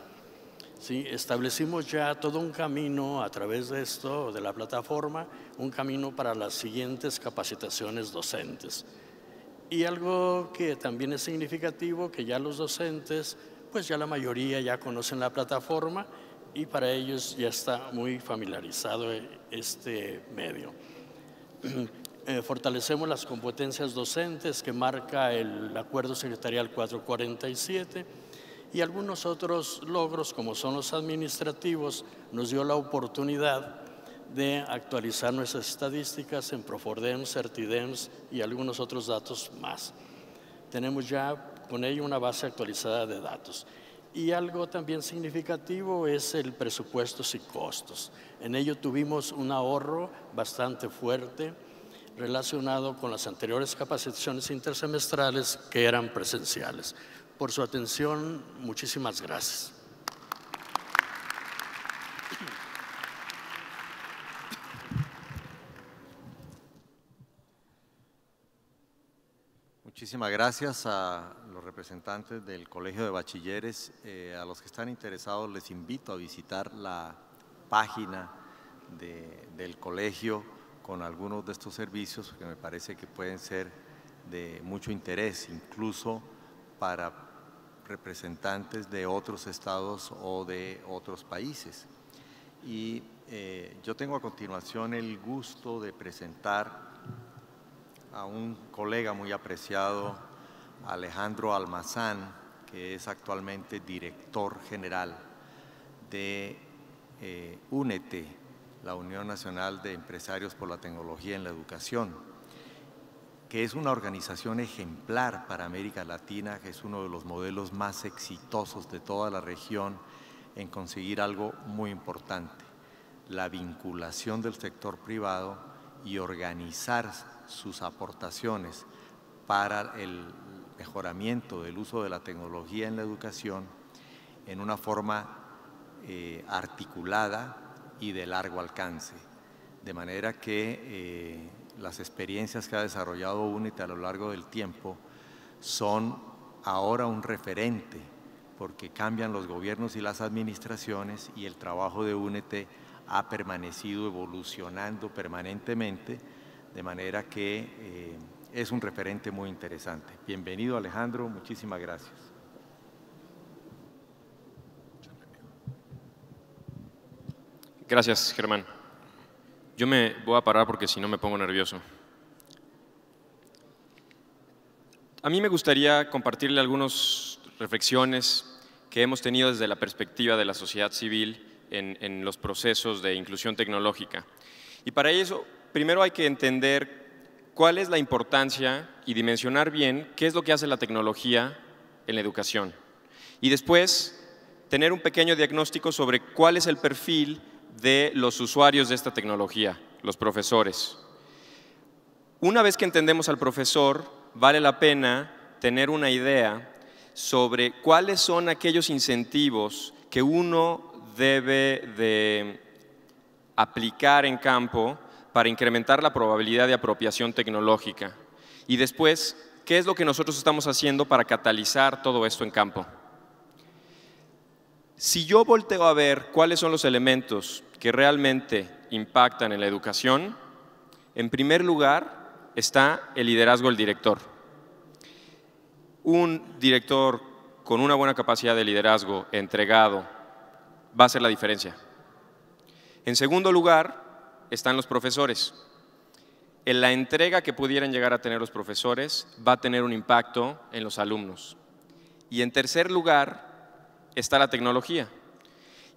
¿Sí? Establecimos ya todo un camino a través de esto, de la plataforma, un camino para las siguientes capacitaciones docentes. Y algo que también es significativo, que ya los docentes, pues ya la mayoría ya conocen la plataforma y para ellos ya está muy familiarizado este medio. Eh, fortalecemos las competencias docentes que marca el Acuerdo Secretarial 447 y algunos otros logros como son los administrativos nos dio la oportunidad de actualizar nuestras estadísticas en Profordems, Certidems y algunos otros datos más. Tenemos ya con ello una base actualizada de datos. Y algo también significativo es el presupuesto y costos. En ello tuvimos un ahorro bastante fuerte relacionado con las anteriores capacitaciones intersemestrales que eran presenciales. Por su atención, muchísimas gracias. Muchísimas gracias a los representantes del Colegio de Bachilleres. Eh, a los que están interesados les invito a visitar la página del colegio con algunos de estos servicios que me parece que pueden ser de mucho interés, incluso para representantes de otros estados o de otros países. Y eh, yo tengo a continuación el gusto de presentar a un colega muy apreciado, Alejandro Almazán, que es actualmente director general de eh, la Unión Nacional de Empresarios por la Tecnología en la Educación, que es una organización ejemplar para América Latina, que es uno de los modelos más exitosos de toda la región en conseguir algo muy importante, la vinculación del sector privado y organizar sus aportaciones para el mejoramiento del uso de la tecnología en la educación en una forma eh, articulada, y de largo alcance. De manera que eh, las experiencias que ha desarrollado UNIT a lo largo del tiempo son ahora un referente porque cambian los gobiernos y las administraciones y el trabajo de UNET ha permanecido evolucionando permanentemente, de manera que eh, es un referente muy interesante. Bienvenido Alejandro, muchísimas gracias. Gracias, Germán. Yo me voy a parar porque si no me pongo nervioso. A mí me gustaría compartirle algunas reflexiones que hemos tenido desde la perspectiva de la sociedad civil en, en, los procesos de inclusión tecnológica. Y para eso, primero hay que entender cuál es la importancia y dimensionar bien qué es lo que hace la tecnología en la educación. Y después, tener un pequeño diagnóstico sobre cuál es el perfil de los usuarios de esta tecnología, los profesores. Una vez que entendemos al profesor, vale la pena tener una idea sobre cuáles son aquellos incentivos que uno debe de aplicar en campo para incrementar la probabilidad de apropiación tecnológica. Y después, ¿qué es lo que nosotros estamos haciendo para catalizar todo esto en campo? Si yo volteo a ver cuáles son los elementos que realmente impactan en la educación, en primer lugar está el liderazgo del director. Un director con una buena capacidad de liderazgo, entregado, va a ser la diferencia. En segundo lugar están los profesores. En la entrega que pudieran llegar a tener los profesores va a tener un impacto en los alumnos. Y en tercer lugar está la tecnología.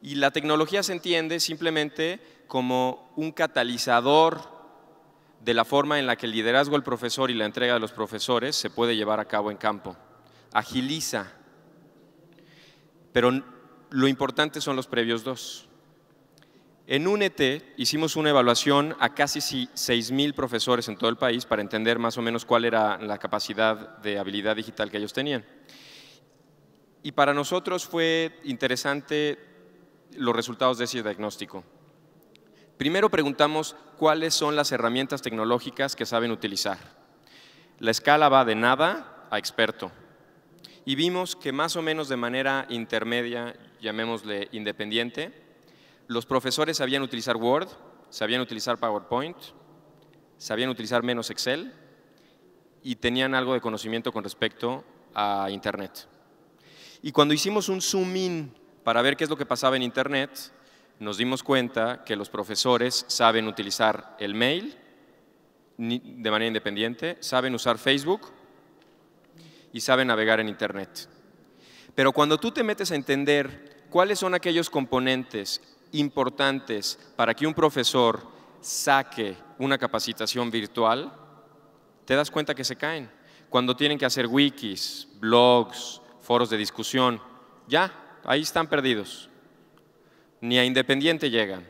Y la tecnología se entiende simplemente como un catalizador de la forma en la que el liderazgo del profesor y la entrega de los profesores se puede llevar a cabo en campo. Agiliza. Pero lo importante son los previos dos. En UNET hicimos una evaluación a casi 6.000 profesores en todo el país para entender más o menos cuál era la capacidad de habilidad digital que ellos tenían. Y para nosotros fue interesante los resultados de ese diagnóstico. Primero preguntamos cuáles son las herramientas tecnológicas que saben utilizar. La escala va de nada a experto. Y vimos que más o menos de manera intermedia, llamémosle independiente, los profesores sabían utilizar Word, sabían utilizar PowerPoint, sabían utilizar menos Excel y tenían algo de conocimiento con respecto a Internet. Y cuando hicimos un zoom in para ver qué es lo que pasaba en Internet, nos dimos cuenta que los profesores saben utilizar el mail de manera independiente, saben usar Facebook y saben navegar en Internet. Pero cuando tú te metes a entender cuáles son aquellos componentes importantes para que un profesor saque una capacitación virtual, te das cuenta que se caen. Cuando tienen que hacer wikis, blogs, foros de discusión, ya, ahí están perdidos. Ni a Independiente llegan.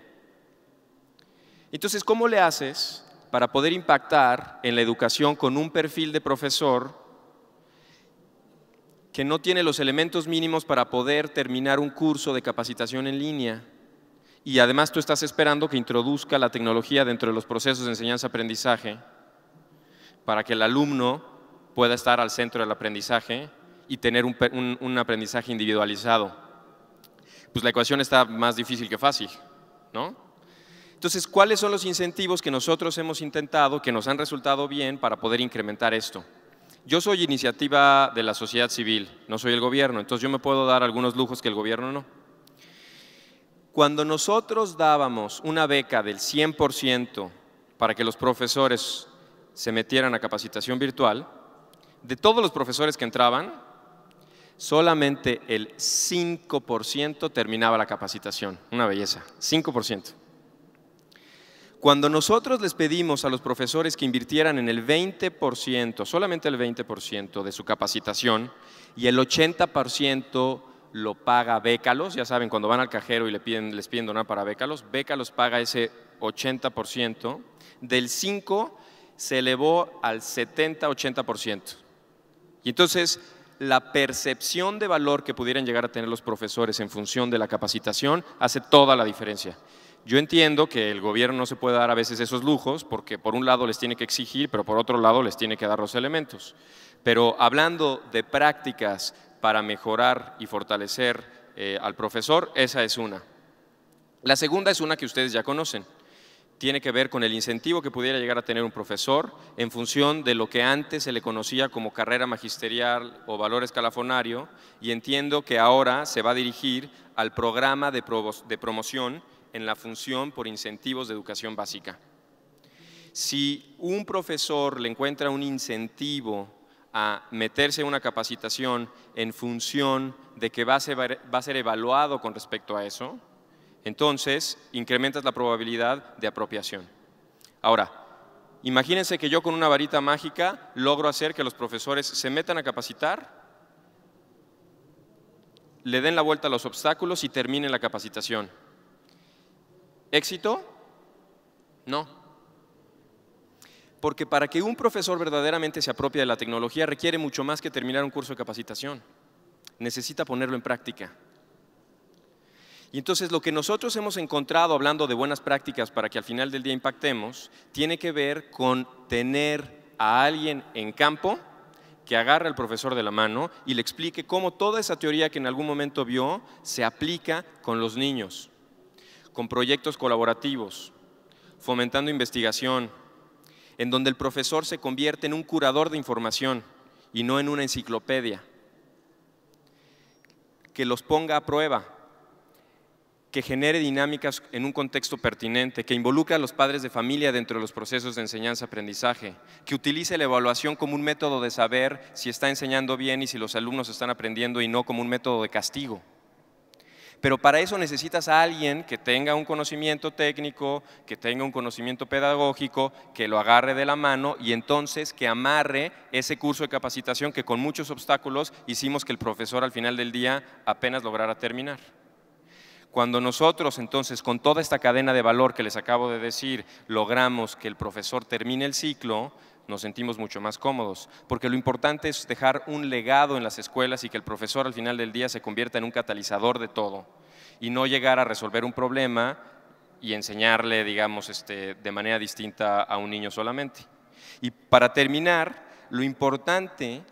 Entonces, ¿cómo le haces para poder impactar en la educación con un perfil de profesor que no tiene los elementos mínimos para poder terminar un curso de capacitación en línea? Y además tú estás esperando que introduzca la tecnología dentro de los procesos de enseñanza-aprendizaje para que el alumno pueda estar al centro del aprendizaje y tener un, aprendizaje individualizado? Pues la ecuación está más difícil que fácil, ¿no? Entonces, ¿cuáles son los incentivos que nosotros hemos intentado, que nos han resultado bien para poder incrementar esto? Yo soy iniciativa de la sociedad civil, no soy el gobierno, entonces yo me puedo dar algunos lujos que el gobierno no. Cuando nosotros dábamos una beca del 100% para que los profesores se metieran a capacitación virtual, de todos los profesores que entraban, solamente el 5% terminaba la capacitación. Una belleza, 5%. Cuando nosotros les pedimos a los profesores que invirtieran en el 20%, solamente el 20% de su capacitación, y el 80% lo paga Bécalos, ya saben, cuando van al cajero y les piden donar para Bécalos, Bécalos paga ese 80%, del 5% se elevó al 70-80%. Y entonces la percepción de valor que pudieran llegar a tener los profesores en función de la capacitación hace toda la diferencia. Yo entiendo que el gobierno no se puede dar a veces esos lujos porque por un lado les tiene que exigir, pero por otro lado les tiene que dar los elementos. Pero hablando de prácticas para mejorar y fortalecer eh, al profesor, esa es una. La segunda es una que ustedes ya conocen, tiene que ver con el incentivo que pudiera llegar a tener un profesor en función de lo que antes se le conocía como carrera magisterial o valor escalafonario y entiendo que ahora se va a dirigir al programa de, promoción en la función por incentivos de educación básica. Si un profesor le encuentra un incentivo a meterse en una capacitación en función de que va a ser evaluado con respecto a eso, entonces, incrementas la probabilidad de apropiación. Ahora, imagínense que yo con una varita mágica logro hacer que los profesores se metan a capacitar, le den la vuelta a los obstáculos y terminen la capacitación. ¿Éxito? No. Porque para que un profesor verdaderamente se apropie de la tecnología requiere mucho más que terminar un curso de capacitación. Necesita ponerlo en práctica. Y entonces lo que nosotros hemos encontrado hablando de buenas prácticas para que al final del día impactemos, tiene que ver con tener a alguien en campo que agarre al profesor de la mano y le explique cómo toda esa teoría que en algún momento vio se aplica con los niños, con proyectos colaborativos, fomentando investigación, en donde el profesor se convierte en un curador de información y no en una enciclopedia, que los ponga a prueba que genere dinámicas en un contexto pertinente, que involucre a los padres de familia dentro de los procesos de enseñanza-aprendizaje, que utilice la evaluación como un método de saber si está enseñando bien y si los alumnos están aprendiendo y no como un método de castigo. Pero para eso necesitas a alguien que tenga un conocimiento técnico, que tenga un conocimiento pedagógico, que lo agarre de la mano y entonces que amarre ese curso de capacitación que con muchos obstáculos hicimos que el profesor al final del día apenas lograra terminar. Cuando nosotros entonces con toda esta cadena de valor que les acabo de decir logramos que el profesor termine el ciclo, nos sentimos mucho más cómodos, porque lo importante es dejar un legado en las escuelas y que el profesor al final del día se convierta en un catalizador de todo y no llegar a resolver un problema y enseñarle, digamos, este, de manera distinta a un niño solamente. Y para terminar, lo importante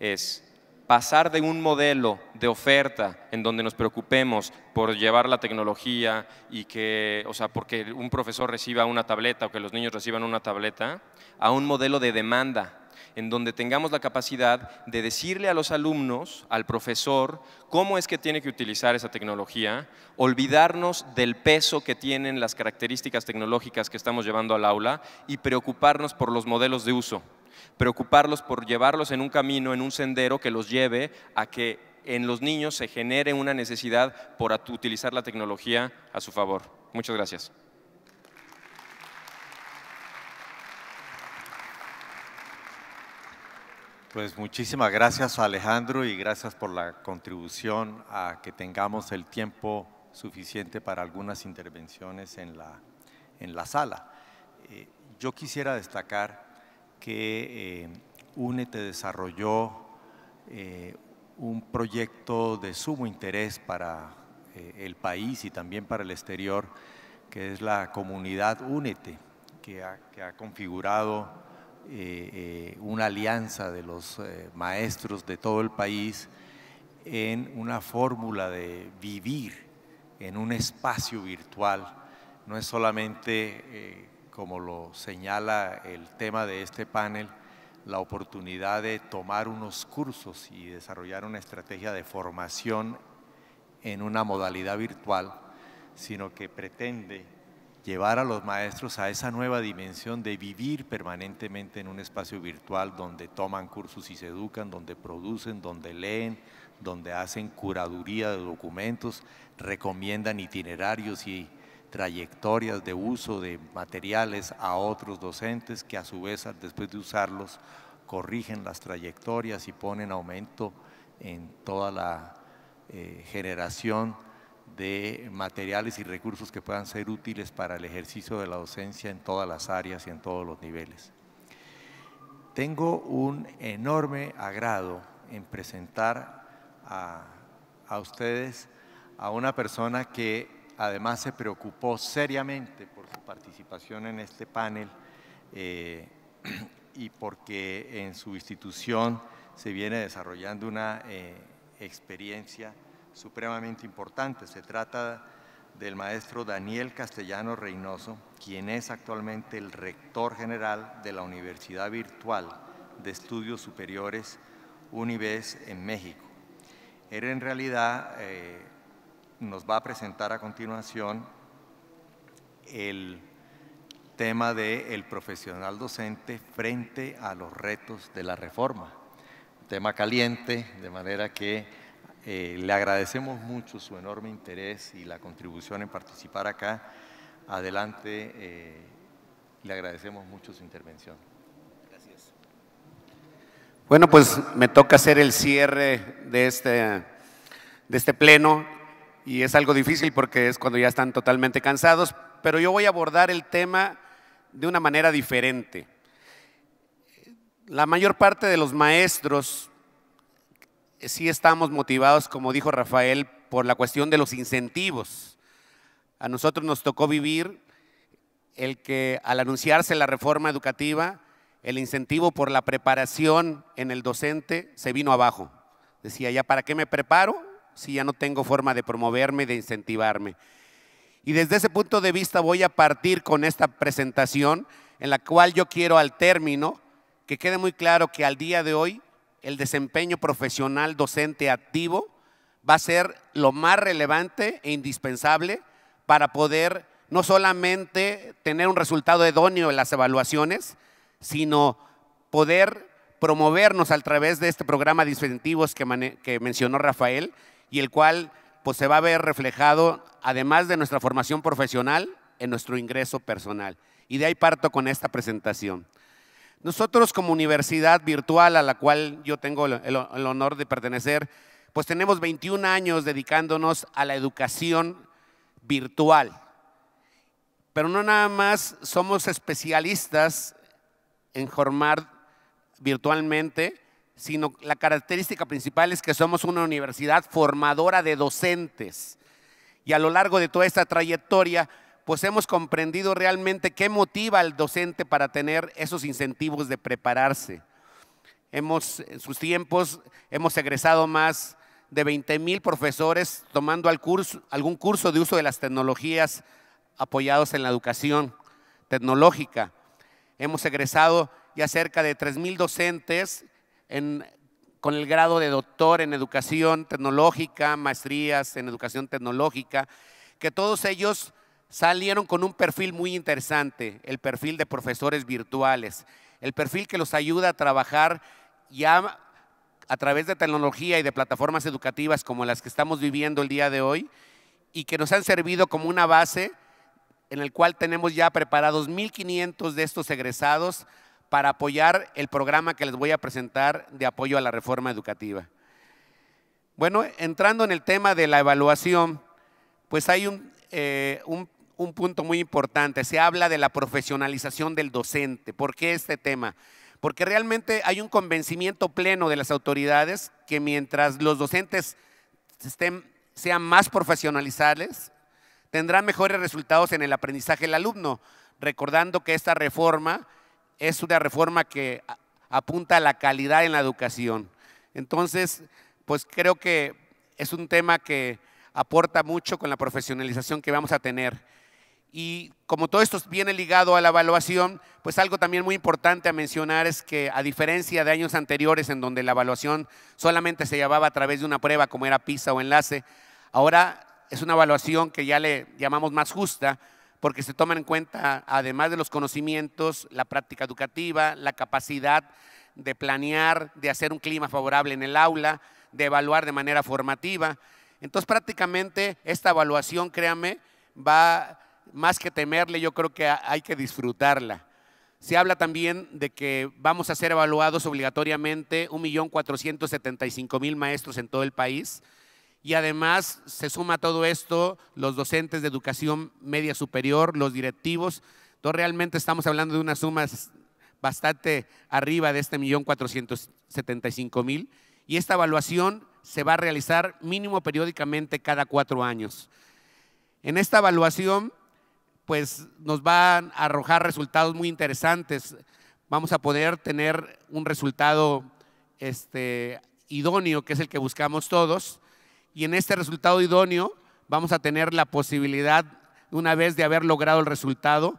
es pasar de un modelo de oferta en donde nos preocupemos por llevar la tecnología y que, o sea, porque un profesor reciba una tableta o que los niños reciban una tableta, a un modelo de demanda en donde tengamos la capacidad de decirle a los alumnos, al profesor, cómo es que tiene que utilizar esa tecnología, olvidarnos del peso que tienen las características tecnológicas que estamos llevando al aula y preocuparnos por los modelos de uso preocuparlos por llevarlos en un camino, en un sendero que los lleve a que en los niños se genere una necesidad por utilizar la tecnología a su favor. Muchas gracias. Pues muchísimas gracias Alejandro y gracias por la contribución a que tengamos el tiempo suficiente para algunas intervenciones en la, en la sala. Eh, yo quisiera destacar que Únete eh, UNETE desarrolló eh, un proyecto de sumo interés para eh, el país y también para el exterior, que es la comunidad Únete, que ha, que ha configurado una alianza de los maestros de todo el país en una fórmula de vivir en un espacio virtual. No es solamente como lo señala el tema de este panel, la oportunidad de tomar unos cursos y desarrollar una estrategia de formación en una modalidad virtual, sino que pretende llevar a los maestros a esa nueva dimensión de vivir permanentemente en un espacio virtual donde toman cursos y se educan, donde producen, donde leen, donde hacen curaduría de documentos, recomiendan itinerarios y trayectorias de uso de materiales a otros docentes que a su vez después de usarlos corrigen las trayectorias y ponen aumento en toda la eh, generación de materiales y recursos que puedan ser útiles para el ejercicio de la docencia en todas las áreas y en todos los niveles. Tengo un enorme agrado en presentar a, a ustedes a una persona que además se preocupó seriamente por su participación en este panel eh, y porque en su institución se viene desarrollando una eh, experiencia supremamente importante. Se trata del maestro Daniel Castellano Reynoso, quien es actualmente el rector general de la Universidad Virtual de Estudios Superiores UNIVES en México. Era en realidad eh, nos va a presentar a continuación el tema del el profesional docente frente a los retos de la reforma. tema caliente, de manera que eh, le agradecemos mucho su enorme interés y la contribución en participar acá. Adelante, eh, le agradecemos mucho su intervención. Gracias. Bueno, pues me toca hacer el cierre de este, de este pleno y es algo difícil porque es cuando ya están totalmente cansados, pero yo voy a abordar el tema de una manera diferente. La mayor parte de los maestros eh, sí estamos motivados, como dijo Rafael, por la cuestión de los incentivos. A nosotros nos tocó vivir el que al anunciarse la reforma educativa, el incentivo por la preparación en el docente se vino abajo. Decía, ¿ya para qué me preparo? si ya no tengo forma de promoverme, de incentivarme. Y desde ese punto de vista voy a partir con esta presentación en la cual yo quiero al término que quede muy claro que al día de hoy el desempeño profesional docente activo va a ser lo más relevante e indispensable para poder no solamente tener un resultado idóneo en las evaluaciones, sino poder promovernos a través de este programa de incentivos que, que mencionó Rafael y el cual pues, se va a ver reflejado, además de nuestra formación profesional, en nuestro ingreso personal. Y de ahí parto con esta presentación. Nosotros como universidad virtual a la cual yo tengo el, honor de pertenecer, pues tenemos 21 años dedicándonos a la educación virtual. Pero no nada más somos especialistas en formar virtualmente, sino la característica principal es que somos una universidad formadora de docentes. Y a lo largo de toda esta trayectoria, pues hemos comprendido realmente qué motiva al docente para tener esos incentivos de prepararse. en sus tiempos, hemos egresado más de 20 mil profesores tomando algún curso de uso de las tecnologías apoyados en la educación tecnológica. Hemos egresado ya cerca de 3 mil docentes con el grado de doctor en educación tecnológica, maestrías en educación tecnológica, que todos ellos salieron con un perfil muy interesante, el perfil de profesores virtuales, el perfil que los ayuda a trabajar ya a través de tecnología y de plataformas educativas como las que estamos viviendo el día de hoy y que nos han servido como una base en el cual tenemos ya preparados 1.500 de estos egresados para apoyar el programa que les voy a presentar de apoyo a la reforma educativa. Bueno, entrando en el tema de la evaluación, pues hay eh, un, punto muy importante. Se habla de la profesionalización del docente. ¿Por qué este tema? Porque realmente hay un convencimiento pleno de las autoridades que mientras los docentes sean más profesionalizables, tendrán mejores resultados en el aprendizaje del alumno. Recordando que esta reforma es una reforma que apunta a la calidad en la educación. Entonces, pues creo que es un tema que aporta mucho con la profesionalización que vamos a tener. Y como todo esto viene ligado a la evaluación, pues algo también muy importante a mencionar es que a diferencia de años anteriores en donde la evaluación solamente se llevaba a través de una prueba como era PISA o enlace, ahora es una evaluación que ya le llamamos más justa, porque se toman en cuenta, además de los conocimientos, la práctica educativa, la capacidad de planear, de hacer un clima favorable en el aula, de evaluar de manera formativa. Entonces prácticamente esta evaluación, créame, va más que temerle, yo creo que hay que disfrutarla. Se habla también de que vamos a ser evaluados obligatoriamente 1.475.000 maestros en todo el país. Y además se suma todo esto los docentes de educación media superior, los directivos. Entonces realmente estamos hablando de una suma bastante arriba de este millón cuatrocientos setenta y cinco mil. Y esta evaluación se va a realizar mínimo periódicamente cada cuatro años. En esta evaluación, pues nos van a arrojar resultados muy interesantes. Vamos a poder tener un resultado este, idóneo, que es el que buscamos todos, y en este resultado idóneo vamos a tener la posibilidad, una vez de haber logrado el resultado,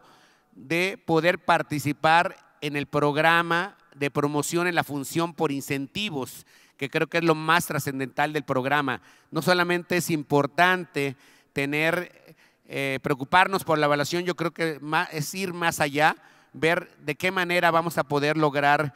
de poder participar en el programa de promoción en la función por incentivos, que creo que es lo más trascendental del programa. No solamente es importante tener, eh, preocuparnos por la evaluación, yo creo que es ir más allá, ver de qué manera vamos a poder lograr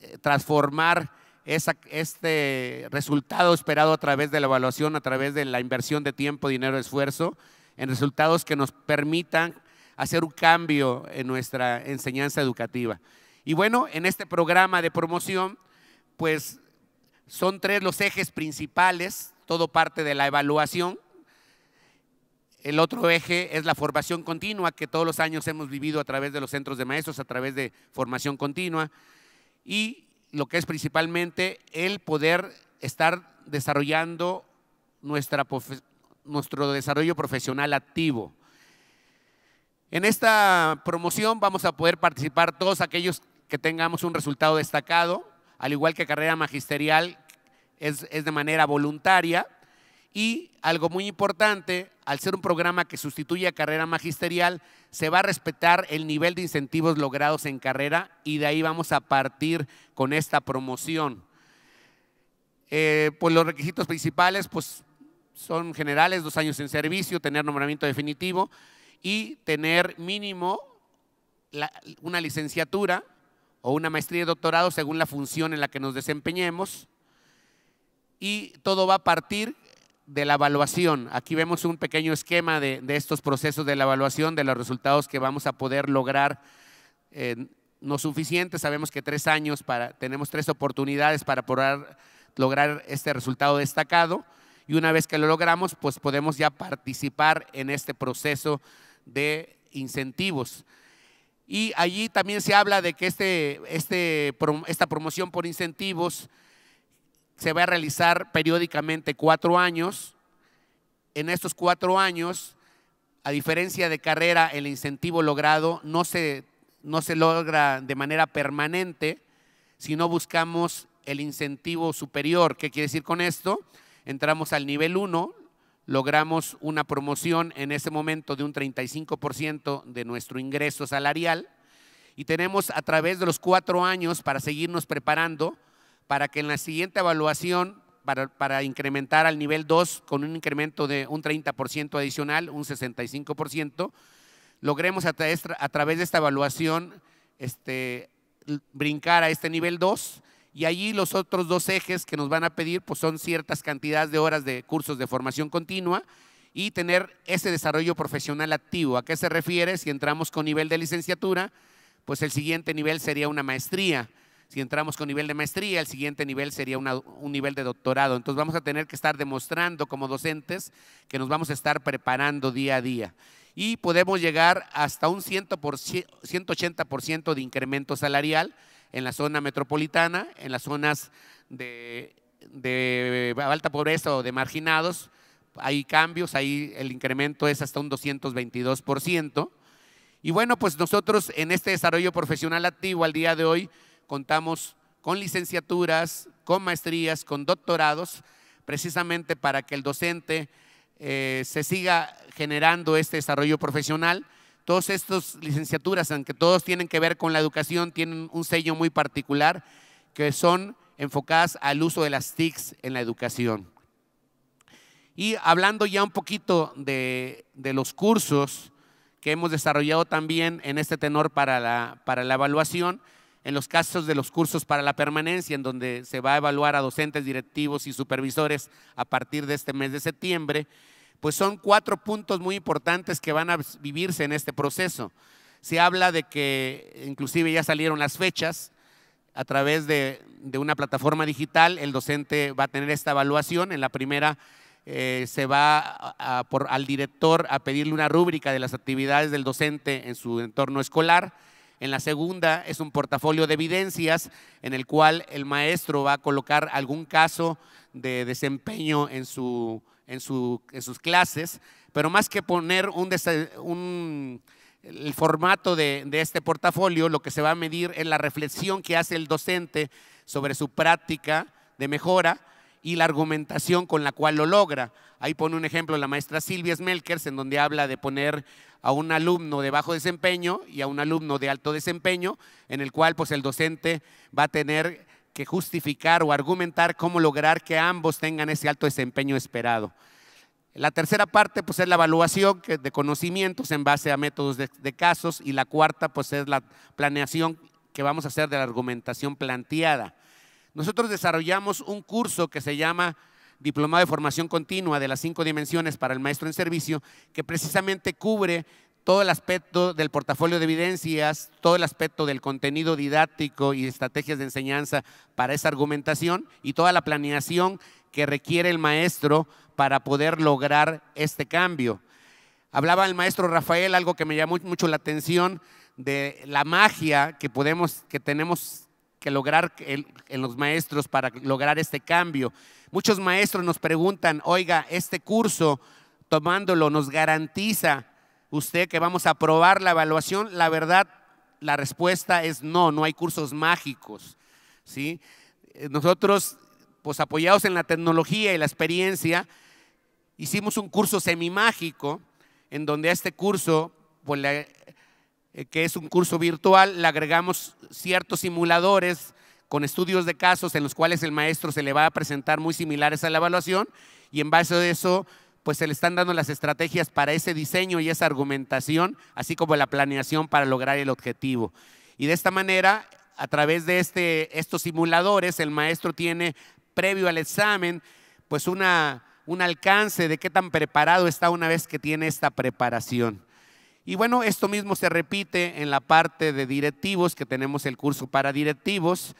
eh, transformar este resultado esperado a través de la evaluación, a través de la inversión de tiempo, dinero, esfuerzo, en resultados que nos permitan hacer un cambio en nuestra enseñanza educativa. Y bueno, en este programa de promoción, pues son tres los ejes principales, todo parte de la evaluación. El otro eje es la formación continua, que todos los años hemos vivido a través de los centros de maestros, a través de formación continua. Y lo que es principalmente el poder estar desarrollando nuestro desarrollo profesional activo. En esta promoción vamos a poder participar todos aquellos que tengamos un resultado destacado, al igual que carrera magisterial es de manera voluntaria. Y algo muy importante, al ser un programa que sustituye a carrera magisterial, se va a respetar el nivel de incentivos logrados en carrera y de ahí vamos a partir con esta promoción. Eh, pues los requisitos principales pues, son generales, dos años en servicio, tener nombramiento definitivo y tener mínimo una licenciatura o una maestría y doctorado según la función en la que nos desempeñemos. Y todo va a partir de la evaluación. Aquí vemos un pequeño esquema de, estos procesos de la evaluación, de los resultados que vamos a poder lograr. no suficiente, sabemos que tres años, para, tenemos tres oportunidades para poder lograr este resultado destacado y una vez que lo logramos, pues podemos ya participar en este proceso de incentivos. Y allí también se habla de que este, este, esta promoción por incentivos se va a realizar periódicamente cuatro años. En estos cuatro años, a diferencia de carrera, el incentivo logrado no se, no se logra de manera permanente, sino buscamos el incentivo superior. ¿Qué quiere decir con esto? Entramos al nivel 1, logramos una promoción en ese momento de un 35% de nuestro ingreso salarial y tenemos a través de los cuatro años para seguirnos preparando para que en la siguiente evaluación, para, incrementar al nivel 2 con un incremento de un 30% adicional, un 65%, logremos a, través, de esta evaluación este, brincar a este nivel 2 y allí los otros dos ejes que nos van a pedir pues son ciertas cantidades de horas de cursos de formación continua y tener ese desarrollo profesional activo. ¿A qué se refiere? Si entramos con nivel de licenciatura, pues el siguiente nivel sería una maestría. Si entramos con nivel de maestría, el siguiente nivel sería un nivel de doctorado. Entonces vamos a tener que estar demostrando como docentes que nos vamos a estar preparando día a día. Y podemos llegar hasta un 180% de incremento salarial en la zona metropolitana, en las zonas de, de alta pobreza o de marginados, hay cambios, ahí el incremento es hasta un 222%. Y bueno, pues nosotros en este desarrollo profesional activo al día de hoy contamos con licenciaturas, con maestrías, con doctorados, precisamente para que el docente eh, se siga generando este desarrollo profesional. Todas estas licenciaturas, aunque todos tienen que ver con la educación, tienen un sello muy particular que son enfocadas al uso de las TICs en la educación. Y hablando ya un poquito de, los cursos que hemos desarrollado también en este tenor para la evaluación, en los casos de los cursos para la permanencia, en donde se va a evaluar a docentes, directivos y supervisores a partir de este mes de septiembre, pues son cuatro puntos muy importantes que van a vivirse en este proceso. Se habla de que inclusive ya salieron las fechas a través de, una plataforma digital, el docente va a tener esta evaluación. En la primera eh, se va al director a pedirle una rúbrica de las actividades del docente en su entorno escolar en la segunda es un portafolio de evidencias en el cual el maestro va a colocar algún caso de desempeño en, su, sus clases, pero más que poner un, el formato de, de, este portafolio, lo que se va a medir es la reflexión que hace el docente sobre su práctica de mejora y la argumentación con la cual lo logra. Ahí pone un ejemplo la maestra Silvia Smelkers, en donde habla de poner a un alumno de bajo desempeño y a un alumno de alto desempeño, en el cual pues, el docente va a tener que justificar o argumentar cómo lograr que ambos tengan ese alto desempeño esperado. La tercera parte pues, es la evaluación de conocimientos en base a métodos de, casos y la cuarta pues, es la planeación que vamos a hacer de la argumentación planteada. Nosotros desarrollamos un curso que se llama Diplomado de Formación Continua de las cinco dimensiones para el maestro en servicio, que precisamente cubre todo el aspecto del portafolio de evidencias, todo el aspecto del contenido didáctico y estrategias de enseñanza para esa argumentación y toda la planeación que requiere el maestro para poder lograr este cambio. Hablaba el maestro Rafael algo que me llamó mucho la atención de la magia que podemos que tenemos que lograr en los maestros para lograr este cambio. Muchos maestros nos preguntan, oiga, este curso tomándolo nos garantiza usted que vamos a aprobar la evaluación. La verdad, la respuesta es no, no hay cursos mágicos. ¿sí? Eh, nosotros, pues apoyados en la tecnología y la experiencia, hicimos un curso semimágico en donde a este curso pues, le eh, que es un curso virtual, le agregamos ciertos simuladores con estudios de casos en los cuales el maestro se le va a presentar muy similares a la evaluación y en base a eso pues se le están dando las estrategias para ese diseño y esa argumentación, así como la planeación para lograr el objetivo. Y de esta manera, a través de este, estos simuladores, el maestro tiene, previo al examen, pues un alcance de qué tan preparado está una vez que tiene esta preparación. Y bueno, esto mismo se repite en la parte de directivos, que tenemos el curso para directivos,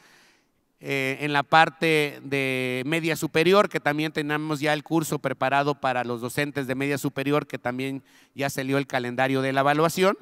eh, en la parte de media superior, que también tenemos ya el curso preparado para los docentes de media superior, que también ya salió el calendario de la evaluación.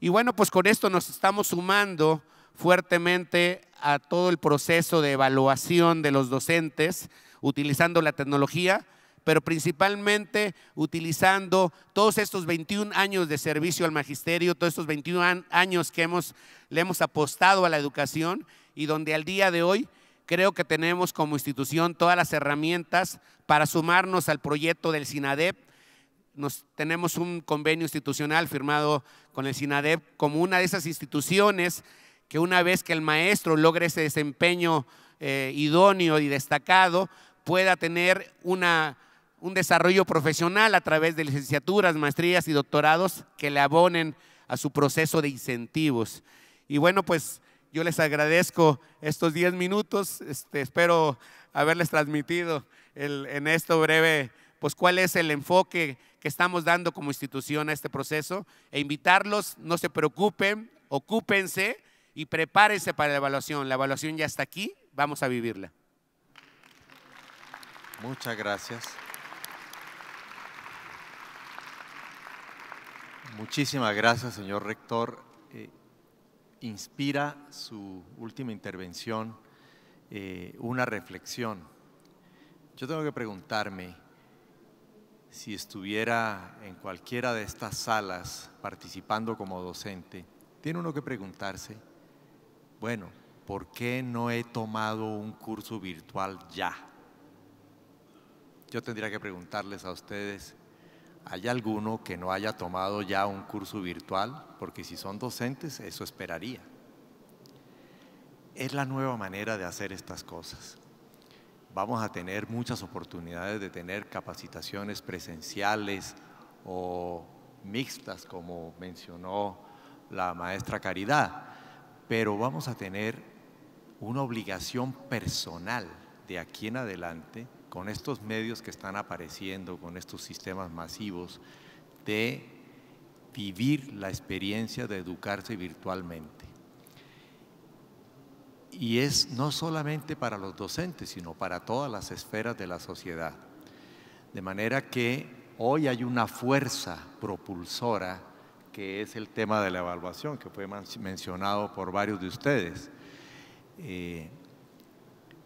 Y bueno, pues con esto nos estamos sumando fuertemente a todo el proceso de evaluación de los docentes utilizando la tecnología pero principalmente utilizando todos estos 21 años de servicio al magisterio, todos estos 21 años que hemos, le hemos apostado a la educación y donde al día de hoy creo que tenemos como institución todas las herramientas para sumarnos al proyecto del SINADEP. Nos, tenemos un convenio institucional firmado con el SINADEP como una de esas instituciones que una vez que el maestro logre ese desempeño eh, idóneo y destacado, pueda tener una un desarrollo profesional a través de licenciaturas, maestrías y doctorados que le abonen a su proceso de incentivos. Y bueno, pues yo les agradezco estos 10 minutos, este, espero haberles transmitido en esto breve, pues cuál es el enfoque que estamos dando como institución a este proceso e invitarlos, no se preocupen, ocúpense y prepárense para la evaluación. La evaluación ya está aquí, vamos a vivirla. Muchas gracias. Muchísimas gracias, señor rector. Eh, inspira su última intervención eh, una reflexión. Yo tengo que preguntarme si estuviera en cualquiera de estas salas participando como docente, tiene uno que preguntarse, bueno, ¿por qué no he tomado un curso virtual ya? Yo tendría que preguntarles a ustedes, ¿Hay alguno que no haya tomado ya un curso virtual? Porque si son docentes, eso esperaría. Es la nueva manera de hacer estas cosas. Vamos a tener muchas oportunidades de tener capacitaciones presenciales o mixtas, como mencionó la maestra Caridad, pero vamos a tener una obligación personal de aquí en adelante con estos medios que están apareciendo, con estos sistemas masivos, de vivir la experiencia de educarse virtualmente. Y es no solamente para los docentes, sino para todas las esferas de la sociedad. De manera que hoy hay una fuerza propulsora que es el tema de la evaluación, que fue mencionado por varios de ustedes. Eh,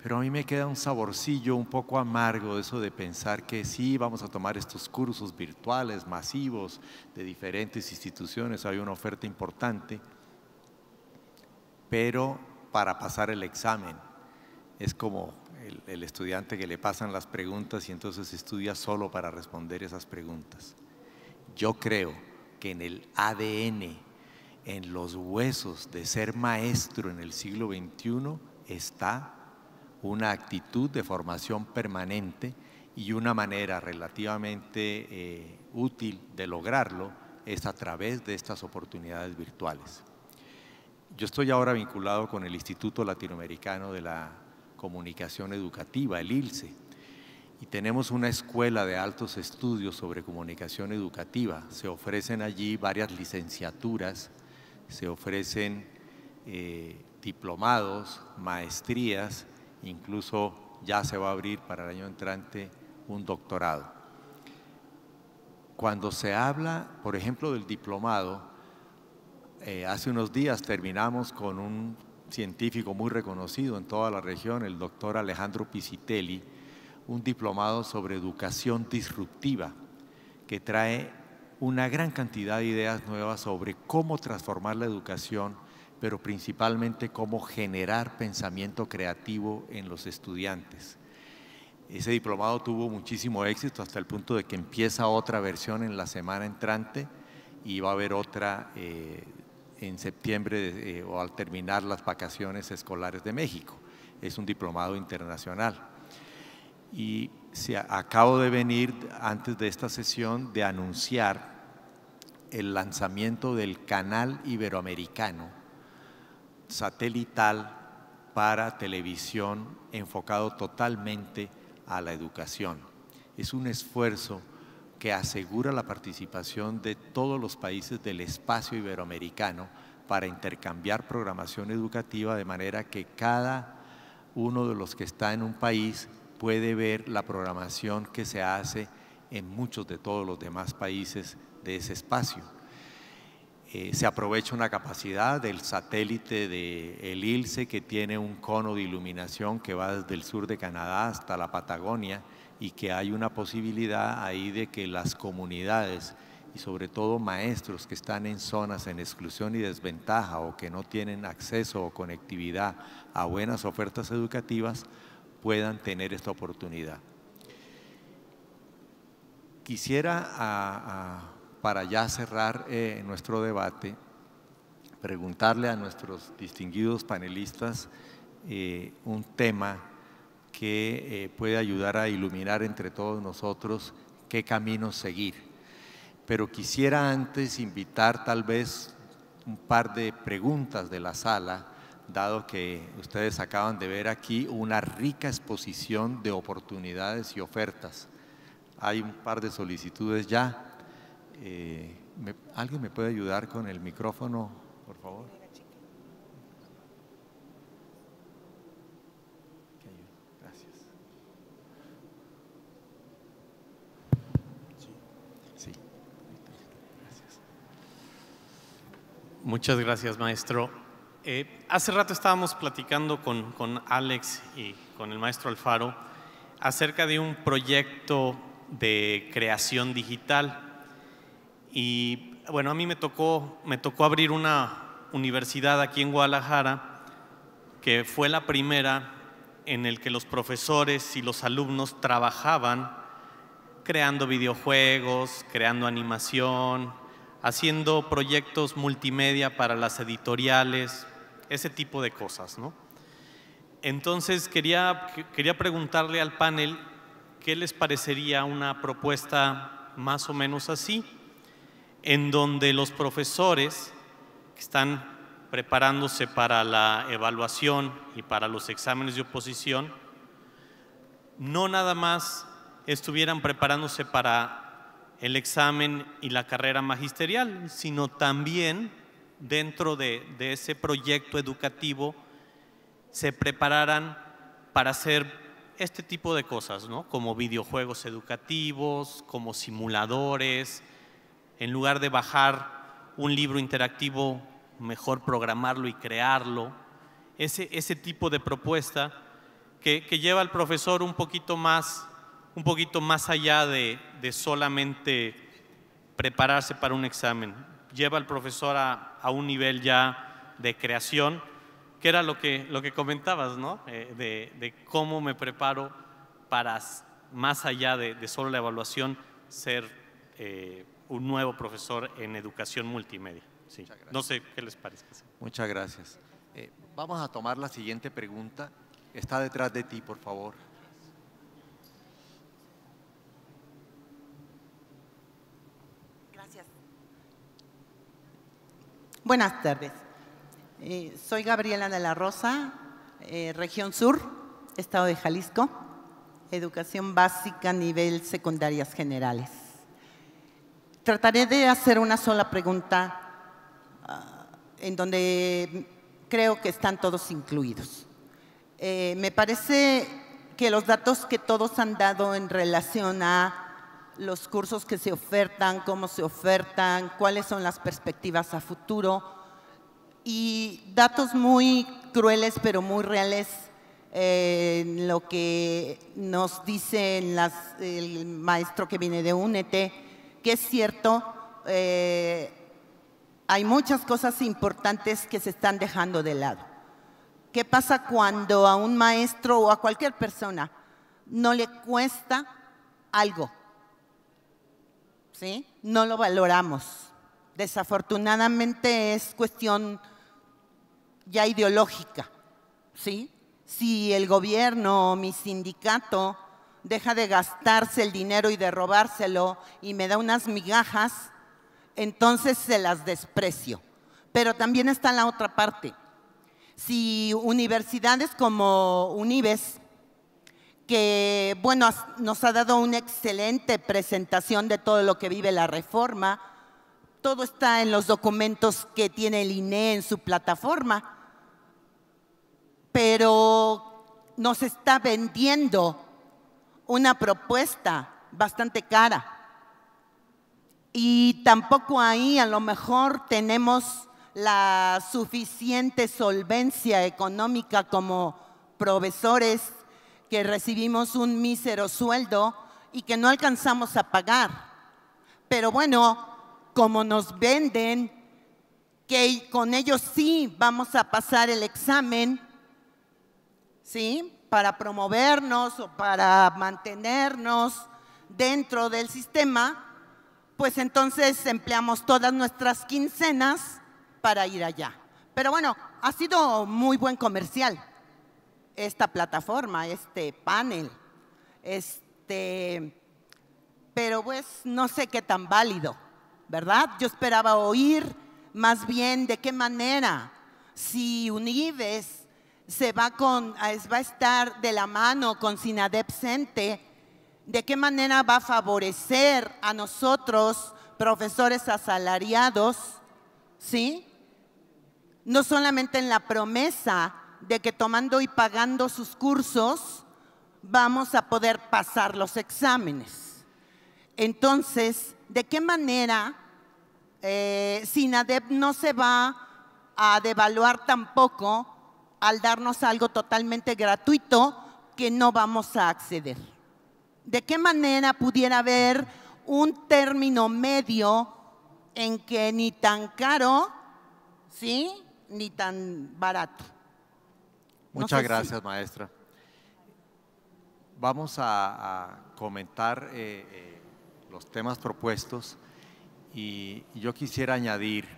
pero a mí me queda un saborcillo un poco amargo eso de pensar que sí, vamos a tomar estos cursos virtuales masivos de diferentes instituciones, hay una oferta importante, pero para pasar el examen es como el, estudiante que le pasan las preguntas y entonces estudia solo para responder esas preguntas. Yo creo que en el ADN, en los huesos de ser maestro en el siglo XXI está una actitud de formación permanente y una manera relativamente eh, útil de lograrlo es a través de estas oportunidades virtuales. Yo estoy ahora vinculado con el Instituto Latinoamericano de la Comunicación Educativa, el ILCE, y tenemos una escuela de altos estudios sobre comunicación educativa. Se ofrecen allí varias licenciaturas, se ofrecen eh, diplomados, maestrías incluso ya se va a abrir para el año entrante un doctorado. Cuando se habla, por ejemplo, del diplomado, eh, hace unos días terminamos con un científico muy reconocido en toda la región, el doctor Alejandro Pisitelli, un diplomado sobre educación disruptiva que trae una gran cantidad de ideas nuevas sobre cómo transformar la educación pero principalmente cómo generar pensamiento creativo en los estudiantes. Ese diplomado tuvo muchísimo éxito hasta el punto de que empieza otra versión en la semana entrante y va a haber otra eh, en septiembre eh, o al terminar las vacaciones escolares de México. Es un diplomado internacional. Y se, acabo de venir antes de esta sesión de anunciar el lanzamiento del canal iberoamericano satelital para televisión enfocado totalmente a la educación. Es un esfuerzo que asegura la participación de todos los países del espacio iberoamericano para intercambiar programación educativa de manera que cada uno de los que está en un país puede ver la programación que se hace en muchos de todos los demás países de ese espacio. Eh, se aprovecha una capacidad del satélite de el ILSE que tiene un cono de iluminación que va desde el sur de Canadá hasta la Patagonia y que hay una posibilidad ahí de que las comunidades y sobre todo maestros que están en zonas en exclusión y desventaja o que no tienen acceso o conectividad a buenas ofertas educativas puedan tener esta oportunidad. Quisiera para ya cerrar eh, nuestro debate, preguntarle a nuestros distinguidos panelistas eh, un tema que eh, puede ayudar a iluminar entre todos nosotros qué camino seguir. Pero quisiera antes invitar tal vez un par de preguntas de la sala, dado que ustedes acaban de ver aquí una rica exposición de oportunidades y ofertas. Hay un par de solicitudes ya. Eh, ¿Alguien me puede ayudar con el micrófono, por favor? Muchas gracias, maestro. Eh, hace rato estábamos platicando con, con Alex y con el maestro Alfaro acerca de un proyecto de creación digital y bueno, a mí me tocó, me tocó abrir una universidad aquí en Guadalajara, que fue la primera en el que los profesores y los alumnos trabajaban creando videojuegos, creando animación, haciendo proyectos multimedia para las editoriales, ese tipo de cosas. ¿no? Entonces quería, quería preguntarle al panel qué les parecería una propuesta más o menos así en donde los profesores que están preparándose para la evaluación y para los exámenes de oposición, no nada más estuvieran preparándose para el examen y la carrera magisterial, sino también dentro de, ese proyecto educativo se prepararan para hacer este tipo de cosas, como videojuegos educativos, como simuladores, en lugar de bajar un libro interactivo, mejor programarlo y crearlo. Ese, ese tipo de propuesta que, que, lleva al profesor un poquito más, un poquito más allá de, de solamente prepararse para un examen. Lleva al profesor a, a un nivel ya de creación que era lo que, lo que comentabas, ¿no? Eh, de, de, cómo me preparo para, más allá de, de solo la evaluación, ser eh, un nuevo profesor en educación multimedia. No sé qué les parece. Muchas gracias. Eh, vamos a tomar la siguiente pregunta. Está detrás de ti, por favor. Gracias. Buenas tardes. Eh, soy Gabriela de la Rosa, eh, Región Sur, Estado de Jalisco, Educación Básica, Nivel Secundarias Generales. Trataré de hacer una sola pregunta ah, en donde creo que están todos incluidos. Eh, me parece que los datos que todos han dado en relación a los cursos que se ofertan, cómo se ofertan, cuáles son las perspectivas a futuro y datos muy crueles pero muy reales eh, en lo que nos dice el maestro que viene de UNET que es cierto, eh, hay muchas cosas importantes que se están dejando de lado. ¿Qué pasa cuando a un maestro o a cualquier persona no le cuesta algo? ¿Sí? No lo valoramos. Desafortunadamente es cuestión ya ideológica. ¿Sí? Si el gobierno o mi sindicato deja de gastarse el dinero y de robárselo y me da unas migajas, entonces se las desprecio. Pero también está la otra parte. Si universidades como UNIVES, que bueno, nos ha dado una excelente presentación de todo lo que vive la reforma, todo está en los documentos que tiene el INE en su plataforma, pero nos está vendiendo una propuesta bastante cara. Y tampoco ahí a lo mejor tenemos la suficiente solvencia económica como profesores que recibimos un mísero sueldo y que no alcanzamos a pagar. Pero bueno, como nos venden, que con ellos sí vamos a pasar el examen, ¿sí? para promovernos o para mantenernos dentro del sistema, pues entonces empleamos todas nuestras quincenas para ir allá. Pero bueno, ha sido muy buen comercial esta plataforma, este panel. Este, pero pues no sé qué tan válido, ¿verdad? Yo esperaba oír más bien de qué manera, si Unives se va, con, ah, va a estar de la mano con Sinadep de qué manera va a favorecer a nosotros, profesores asalariados, ¿sí? No solamente en la promesa de que tomando y pagando sus cursos vamos a poder pasar los exámenes. Entonces, ¿de qué manera eh, Sinadep no se va a devaluar tampoco al darnos algo totalmente gratuito que no vamos a acceder. ¿De qué manera pudiera haber un término medio en que ni tan caro, ¿sí? Ni tan barato. Muchas gracias, maestra. Vamos a, comentar eh, eh, los temas propuestos y yo quisiera añadir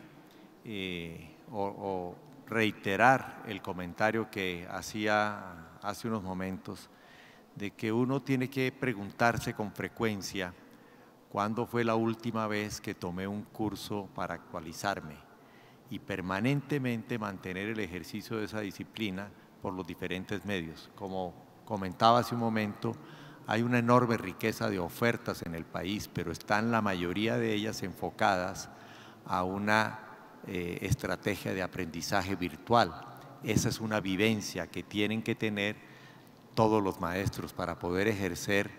eh, o reiterar el comentario que hacía hace unos momentos, de que uno tiene que preguntarse con frecuencia cuándo fue la última vez que tomé un curso para actualizarme y permanentemente mantener el ejercicio de esa disciplina por los diferentes medios. Como comentaba hace un momento, hay una enorme riqueza de ofertas en el país, pero están la mayoría de ellas enfocadas a una eh, estrategia de aprendizaje virtual. Esa es una vivencia que tienen que tener todos los maestros para poder ejercer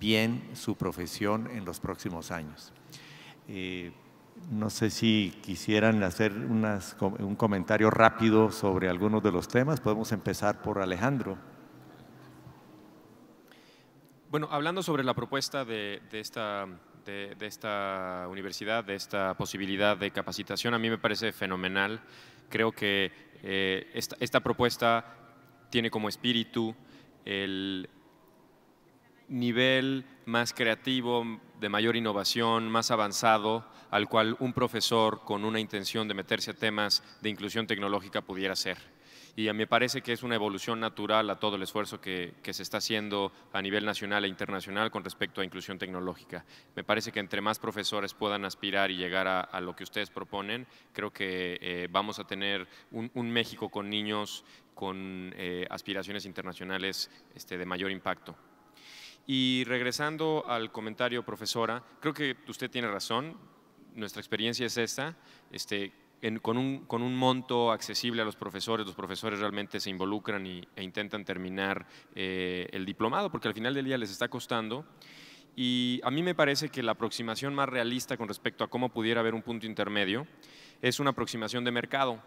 bien su profesión en los próximos años. Eh, no sé si quisieran hacer un comentario rápido sobre algunos de los temas. Podemos empezar por Alejandro. Bueno, hablando sobre la propuesta de esta de, esta universidad, de esta posibilidad de capacitación, a mí me parece fenomenal. Creo que eh, esta, esta, propuesta tiene como espíritu el nivel más creativo, de mayor innovación, más avanzado, al cual un profesor con una intención de meterse a temas de inclusión tecnológica pudiera ser y a mí me parece que es una evolución natural a todo el esfuerzo que, que, se está haciendo a nivel nacional e internacional con respecto a inclusión tecnológica. Me parece que entre más profesores puedan aspirar y llegar a, a lo que ustedes proponen, creo que eh, vamos a tener un, un, México con niños con eh, aspiraciones internacionales este, de mayor impacto. Y regresando al comentario, profesora, creo que usted tiene razón, nuestra experiencia es esta, este, con, un, monto accesible a los profesores, los profesores realmente se involucran e intentan terminar eh, el diplomado, porque al final del día les está costando. Y a mí me parece que la aproximación más realista con respecto a cómo pudiera haber un punto intermedio es una aproximación de mercado,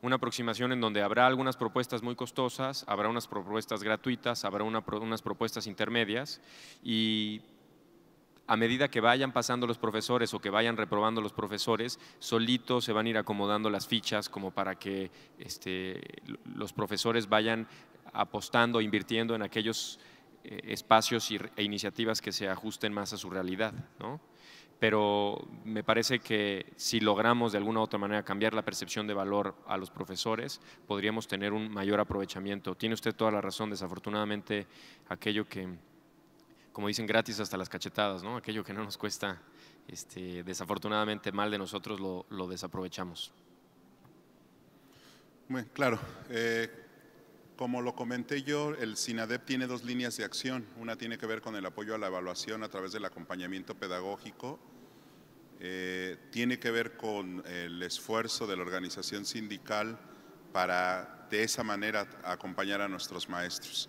una aproximación en donde habrá algunas propuestas muy costosas, habrá unas propuestas gratuitas, habrá unas propuestas intermedias y a medida que vayan pasando los profesores o que vayan reprobando los profesores, solito se van a ir acomodando las fichas como para que este, los profesores vayan apostando, invirtiendo en aquellos eh, espacios e iniciativas que se ajusten más a su realidad. Pero me parece que si logramos de alguna u otra manera cambiar la percepción de valor a los profesores, podríamos tener un mayor aprovechamiento. Tiene usted toda la razón, desafortunadamente aquello que como dicen, gratis hasta las cachetadas, ¿no? Aquello que no nos cuesta, este, desafortunadamente mal de nosotros lo, desaprovechamos. Muy claro. Eh, como lo comenté yo, el SINADEP tiene dos líneas de acción. Una tiene que ver con el apoyo a la evaluación a través del acompañamiento pedagógico. Eh, tiene que ver con el esfuerzo de la organización sindical para de esa manera acompañar a nuestros maestros.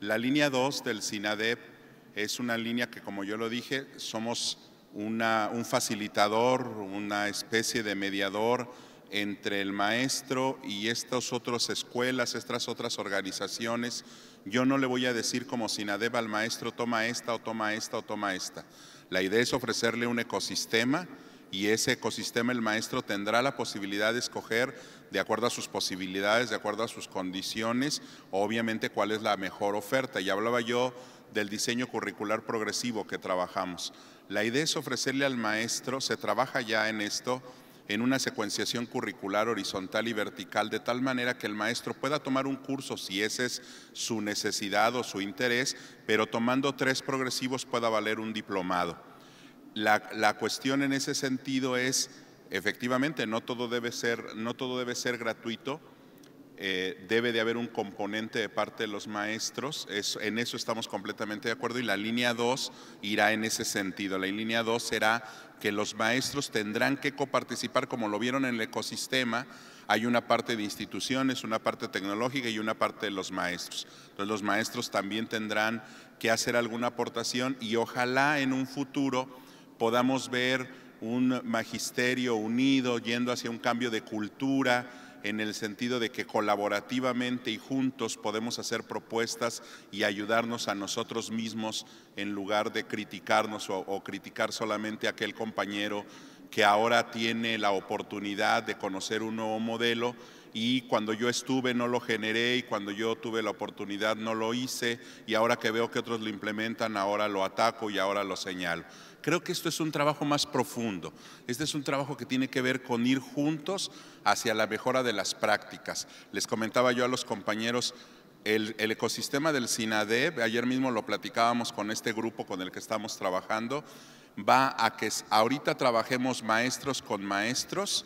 La línea 2 del SINADEP es una línea que, como yo lo dije, somos un facilitador, una especie de mediador entre el maestro y estas otras escuelas, estas otras organizaciones. Yo no le voy a decir como Sinadeva al maestro, toma esta o toma esta o toma esta. La idea es ofrecerle un ecosistema y ese ecosistema el maestro tendrá la posibilidad de escoger de acuerdo a sus posibilidades, de acuerdo a sus condiciones, obviamente cuál es la mejor oferta. Ya hablaba yo del diseño curricular progresivo que trabajamos. La idea es ofrecerle al maestro, se trabaja ya en esto, en una secuenciación curricular horizontal y vertical, de tal manera que el maestro pueda tomar un curso si ese es su necesidad o su interés, pero tomando tres progresivos pueda valer un diplomado. La, la cuestión en ese sentido es, efectivamente, no todo debe ser, no todo debe ser gratuito, eh, debe de haber un componente de parte de los maestros, en eso estamos completamente de acuerdo y la línea 2 irá en ese sentido. La línea 2 será que los maestros tendrán que coparticipar, como lo vieron en el ecosistema, hay una parte de instituciones, una parte tecnológica y una parte de los maestros. Entonces los maestros también tendrán que hacer alguna aportación y ojalá en un futuro podamos ver un magisterio unido yendo hacia un cambio de cultura, en el sentido de que colaborativamente y juntos podemos hacer propuestas y ayudarnos a nosotros mismos en lugar de criticarnos o, criticar solamente a aquel compañero que ahora tiene la oportunidad de conocer un nuevo modelo y cuando yo estuve no lo generé y cuando yo tuve la oportunidad no lo hice y ahora que veo que otros lo implementan ahora lo ataco y ahora lo señalo. Creo que esto es un trabajo más profundo. Este es un trabajo que tiene que ver con ir juntos hacia la mejora de las prácticas. Les comentaba yo a los compañeros el, ecosistema del SINADEB, ayer mismo lo platicábamos con este grupo con el que estamos trabajando, va a que ahorita trabajemos maestros con maestros.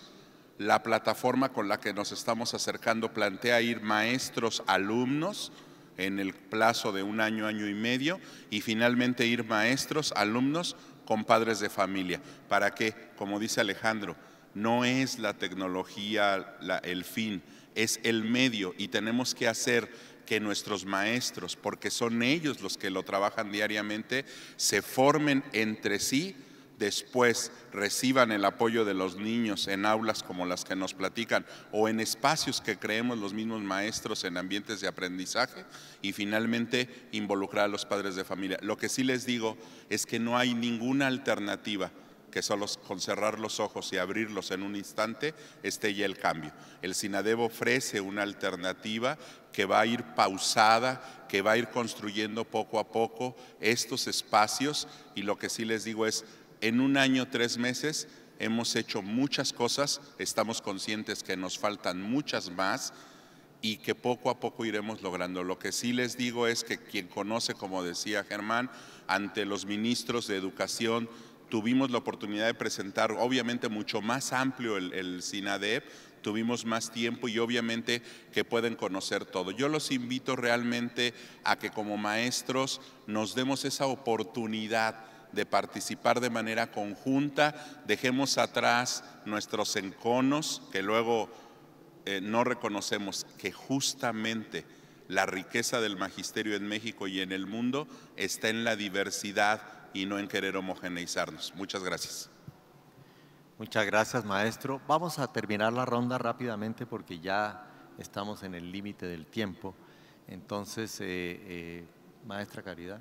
La plataforma con la que nos estamos acercando plantea ir maestros, alumnos en el plazo de un año, año y medio, y finalmente ir maestros, alumnos con padres de familia. ¿Para que, Como dice Alejandro, no es la tecnología el fin, es el medio y tenemos que hacer que nuestros maestros, porque son ellos los que lo trabajan diariamente, se formen entre sí después reciban el apoyo de los niños en aulas como las que nos platican o en espacios que creemos los mismos maestros en ambientes de aprendizaje y finalmente involucrar a los padres de familia. Lo que sí les digo es que no hay ninguna alternativa que solo con cerrar los ojos y abrirlos en un instante esté ya el cambio. El SINADEB ofrece una alternativa que va a ir pausada, que va a ir construyendo poco a poco estos espacios y lo que sí les digo es en un año, tres meses, hemos hecho muchas cosas, estamos conscientes que nos faltan muchas más y que poco a poco iremos logrando. Lo que sí les digo es que quien conoce, como decía Germán, ante los ministros de Educación, tuvimos la oportunidad de presentar, obviamente mucho más amplio el, el SINADEP, tuvimos más tiempo y obviamente que pueden conocer todo. Yo los invito realmente a que como maestros nos demos esa oportunidad de participar de manera conjunta, dejemos atrás nuestros enconos que luego eh, no reconocemos, que justamente la riqueza del magisterio en México y en el mundo está en la diversidad y no en querer homogeneizarnos. Muchas gracias. Muchas gracias, maestro. Vamos a terminar la ronda rápidamente porque ya estamos en el límite del tiempo. Entonces, eh, eh, maestra Caridad.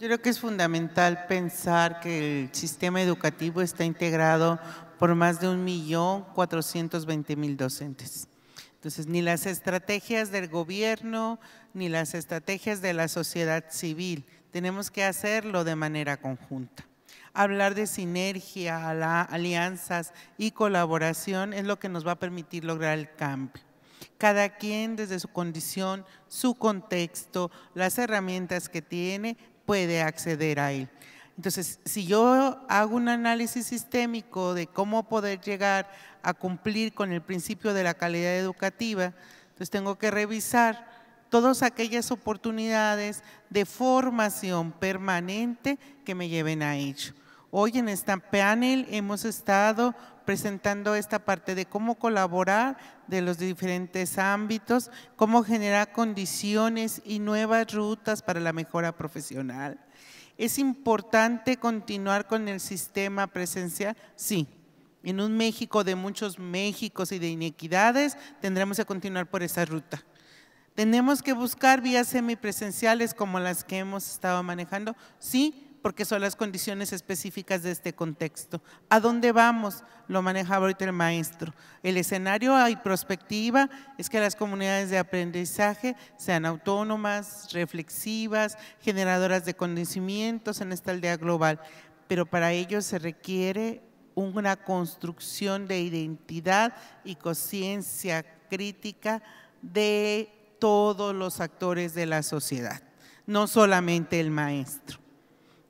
Yo creo que es fundamental pensar que el sistema educativo está integrado por más de 1.420.000 docentes. Entonces, ni las estrategias del gobierno, ni las estrategias de la sociedad civil, tenemos que hacerlo de manera conjunta. Hablar de sinergia, alianzas y colaboración es lo que nos va a permitir lograr el cambio cada quien desde su condición, su contexto, las herramientas que tiene, puede acceder a él. Entonces, si yo hago un análisis sistémico de cómo poder llegar a cumplir con el principio de la calidad educativa, entonces tengo que revisar todas aquellas oportunidades de formación permanente que me lleven a ello. Hoy en esta panel hemos estado presentando esta parte de cómo colaborar de los diferentes ámbitos, cómo generar condiciones y nuevas rutas para la mejora profesional. ¿Es importante continuar con el sistema presencial? Sí. En un México de muchos Méxicos y de inequidades, tendremos que continuar por esa ruta. Tenemos que buscar vías semipresenciales como las que hemos estado manejando. Sí, porque son las condiciones específicas de este contexto. ¿A dónde vamos? Lo maneja ahorita el maestro. El escenario y perspectiva es que las comunidades de aprendizaje sean autónomas, reflexivas, generadoras de conocimientos en esta aldea global, pero para ello se requiere una construcción de identidad y conciencia crítica de todos los actores de la sociedad, no solamente el maestro.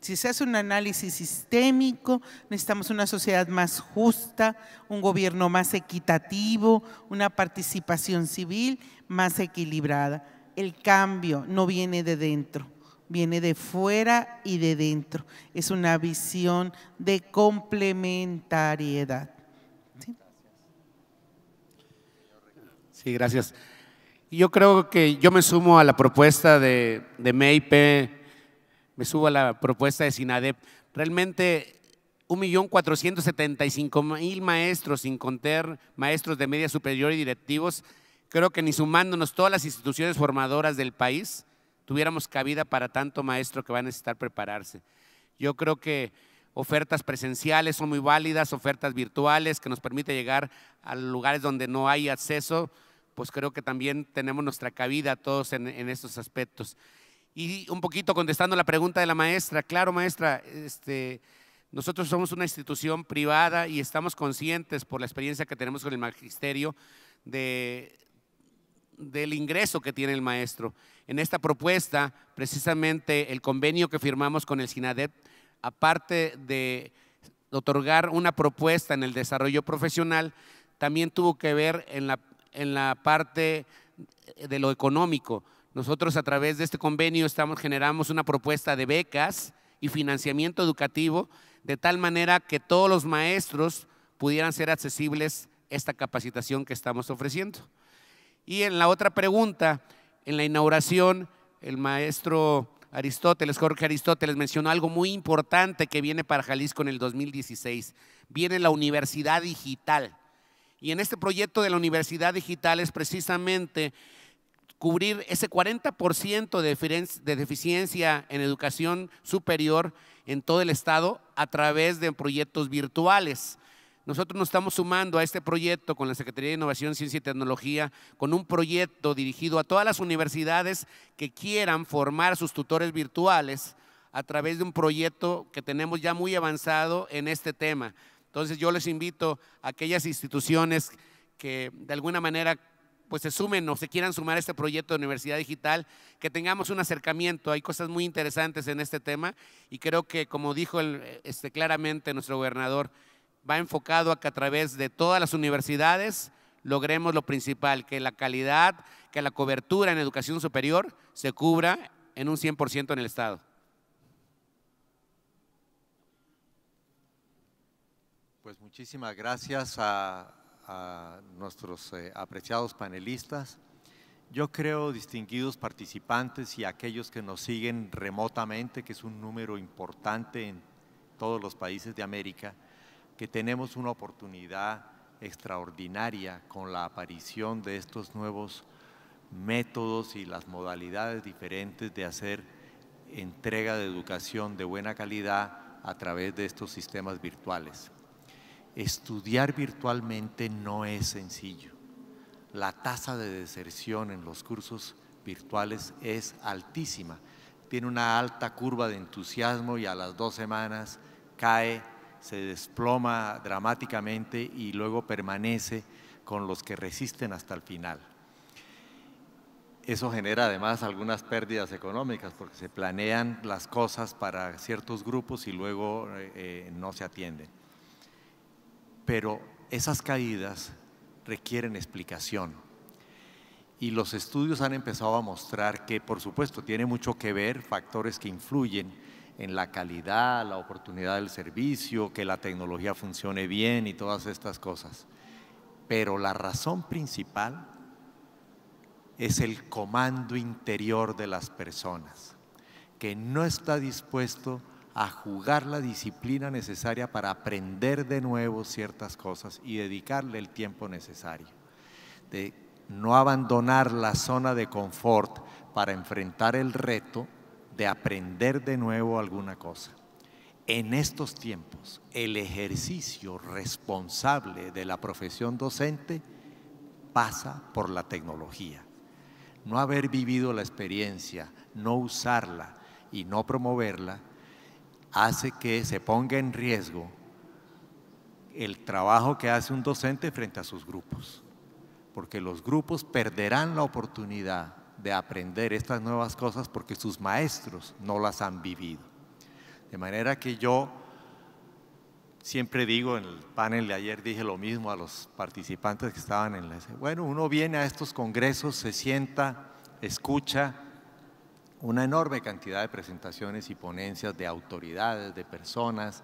Si se hace un análisis sistémico, necesitamos una sociedad más justa, un gobierno más equitativo, una participación civil más equilibrada. El cambio no viene de dentro, viene de fuera y de dentro. Es una visión de complementariedad. Sí, gracias. Yo creo que yo me sumo a la propuesta de, de MIP me subo a la propuesta de SINADEP. Realmente 1.475.000 maestros, sin contar maestros de media superior y directivos, creo que ni sumándonos todas las instituciones formadoras del país, tuviéramos cabida para tanto maestro que va a necesitar prepararse. Yo creo que ofertas presenciales son muy válidas, ofertas virtuales que nos permite llegar a lugares donde no hay acceso, pues creo que también tenemos nuestra cabida todos en, en estos aspectos. Y un poquito contestando la pregunta de la maestra, claro maestra, este, nosotros somos una institución privada y estamos conscientes por la experiencia que tenemos con el magisterio de, del ingreso que tiene el maestro. En esta propuesta, precisamente el convenio que firmamos con el SINADEP, aparte de otorgar una propuesta en el desarrollo profesional, también tuvo que ver en la parte de lo económico. Nosotros a través de este convenio estamos, generamos una propuesta de becas y financiamiento educativo de tal manera que todos los maestros pudieran ser accesibles esta capacitación que estamos ofreciendo. Y en la otra pregunta, en la inauguración, el maestro Aristóteles, Jorge Aristóteles, mencionó algo muy importante que viene para Jalisco en el 2016. Viene la universidad digital. Y en este proyecto de la universidad digital es precisamente cubrir ese 40% de deficiencia en educación superior en todo el estado a través de proyectos virtuales. Nosotros nos estamos sumando a este proyecto con la Secretaría de Innovación, Ciencia y Tecnología, con un proyecto dirigido a todas las universidades que quieran formar sus tutores virtuales a través de un proyecto que tenemos ya muy avanzado en este tema. Entonces yo les invito a aquellas instituciones que de alguna manera pues se sumen o se quieran sumar a este proyecto de Universidad Digital, que tengamos un acercamiento. Hay cosas muy interesantes en este tema y creo que, como dijo este, claramente nuestro gobernador, va enfocado a que a través de todas las universidades logremos lo principal, que la calidad, que la cobertura en educación superior se cubra en un 100% en el Estado. Pues muchísimas gracias a a nuestros eh, apreciados panelistas. Yo creo, distinguidos participantes y aquellos que nos siguen remotamente, que es un número importante en todos los países de América, que tenemos una oportunidad extraordinaria con la aparición de estos nuevos métodos y las modalidades diferentes de hacer entrega de educación de buena calidad a través de estos sistemas virtuales estudiar virtualmente no es sencillo. La tasa de deserción en los cursos virtuales es altísima. Tiene una alta curva de entusiasmo y a las dos semanas cae, se desploma dramáticamente y luego permanece con los que resisten hasta el final. Eso genera además algunas pérdidas económicas porque se planean las cosas para ciertos grupos y luego eh, eh, no se atienden. Pero esas caídas requieren explicación. Y los estudios han empezado a mostrar que, por supuesto, tiene mucho que ver factores que influyen en la calidad, la oportunidad del servicio, que la tecnología funcione bien y todas estas cosas. Pero la razón principal es el comando interior de las personas, que no está dispuesto a a jugar la disciplina necesaria para aprender de nuevo ciertas cosas y dedicarle el tiempo necesario. De no abandonar la zona de confort para enfrentar el reto de aprender de nuevo alguna cosa. En estos tiempos, el ejercicio responsable de la profesión docente pasa por la tecnología. No haber vivido la experiencia, no usarla y no promoverla hace que se ponga en riesgo el trabajo que hace un docente frente a sus grupos, porque los grupos perderán la oportunidad de aprender estas nuevas cosas porque sus maestros no las han vivido. De manera que yo siempre digo, en el panel de ayer dije lo mismo a los participantes que estaban en la... Bueno, uno viene a estos congresos, se sienta, escucha, una enorme cantidad de presentaciones y ponencias de autoridades, de personas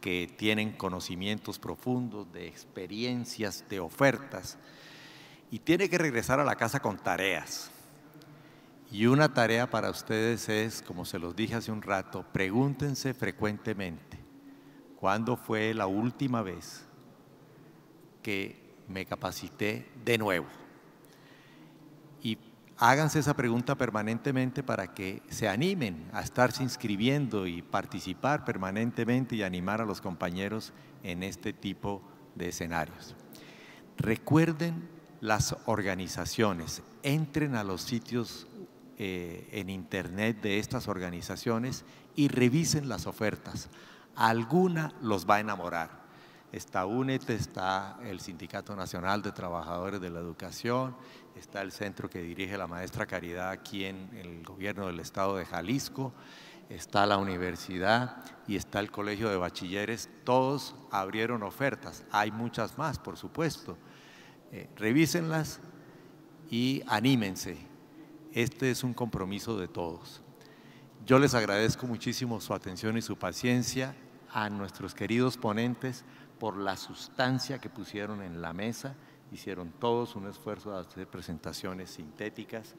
que tienen conocimientos profundos, de experiencias, de ofertas, y tiene que regresar a la casa con tareas. Y una tarea para ustedes es, como se los dije hace un rato, pregúntense frecuentemente, ¿cuándo fue la última vez que me capacité de nuevo? háganse esa pregunta permanentemente para que se animen a estarse inscribiendo y participar permanentemente y animar a los compañeros en este tipo de escenarios. Recuerden las organizaciones, entren a los sitios eh, en internet de estas organizaciones y revisen las ofertas. Alguna los va a enamorar. Está UNET, está el Sindicato Nacional de Trabajadores de la Educación, está el centro que dirige la maestra Caridad aquí en el gobierno del estado de Jalisco, está la universidad y está el colegio de bachilleres. Todos abrieron ofertas, hay muchas más, por supuesto. Eh, revísenlas y anímense. Este es un compromiso de todos. Yo les agradezco muchísimo su atención y su paciencia a nuestros queridos ponentes por la sustancia que pusieron en la mesa hicieron todos un esfuerzo de hacer presentaciones sintéticas.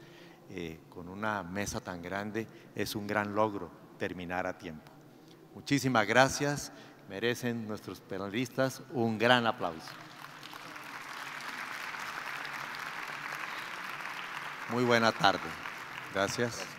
Eh, con una mesa tan grande, es un gran logro terminar a tiempo. Muchísimas gracias. Merecen nuestros panelistas un gran aplauso. Muy buena tarde. Gracias.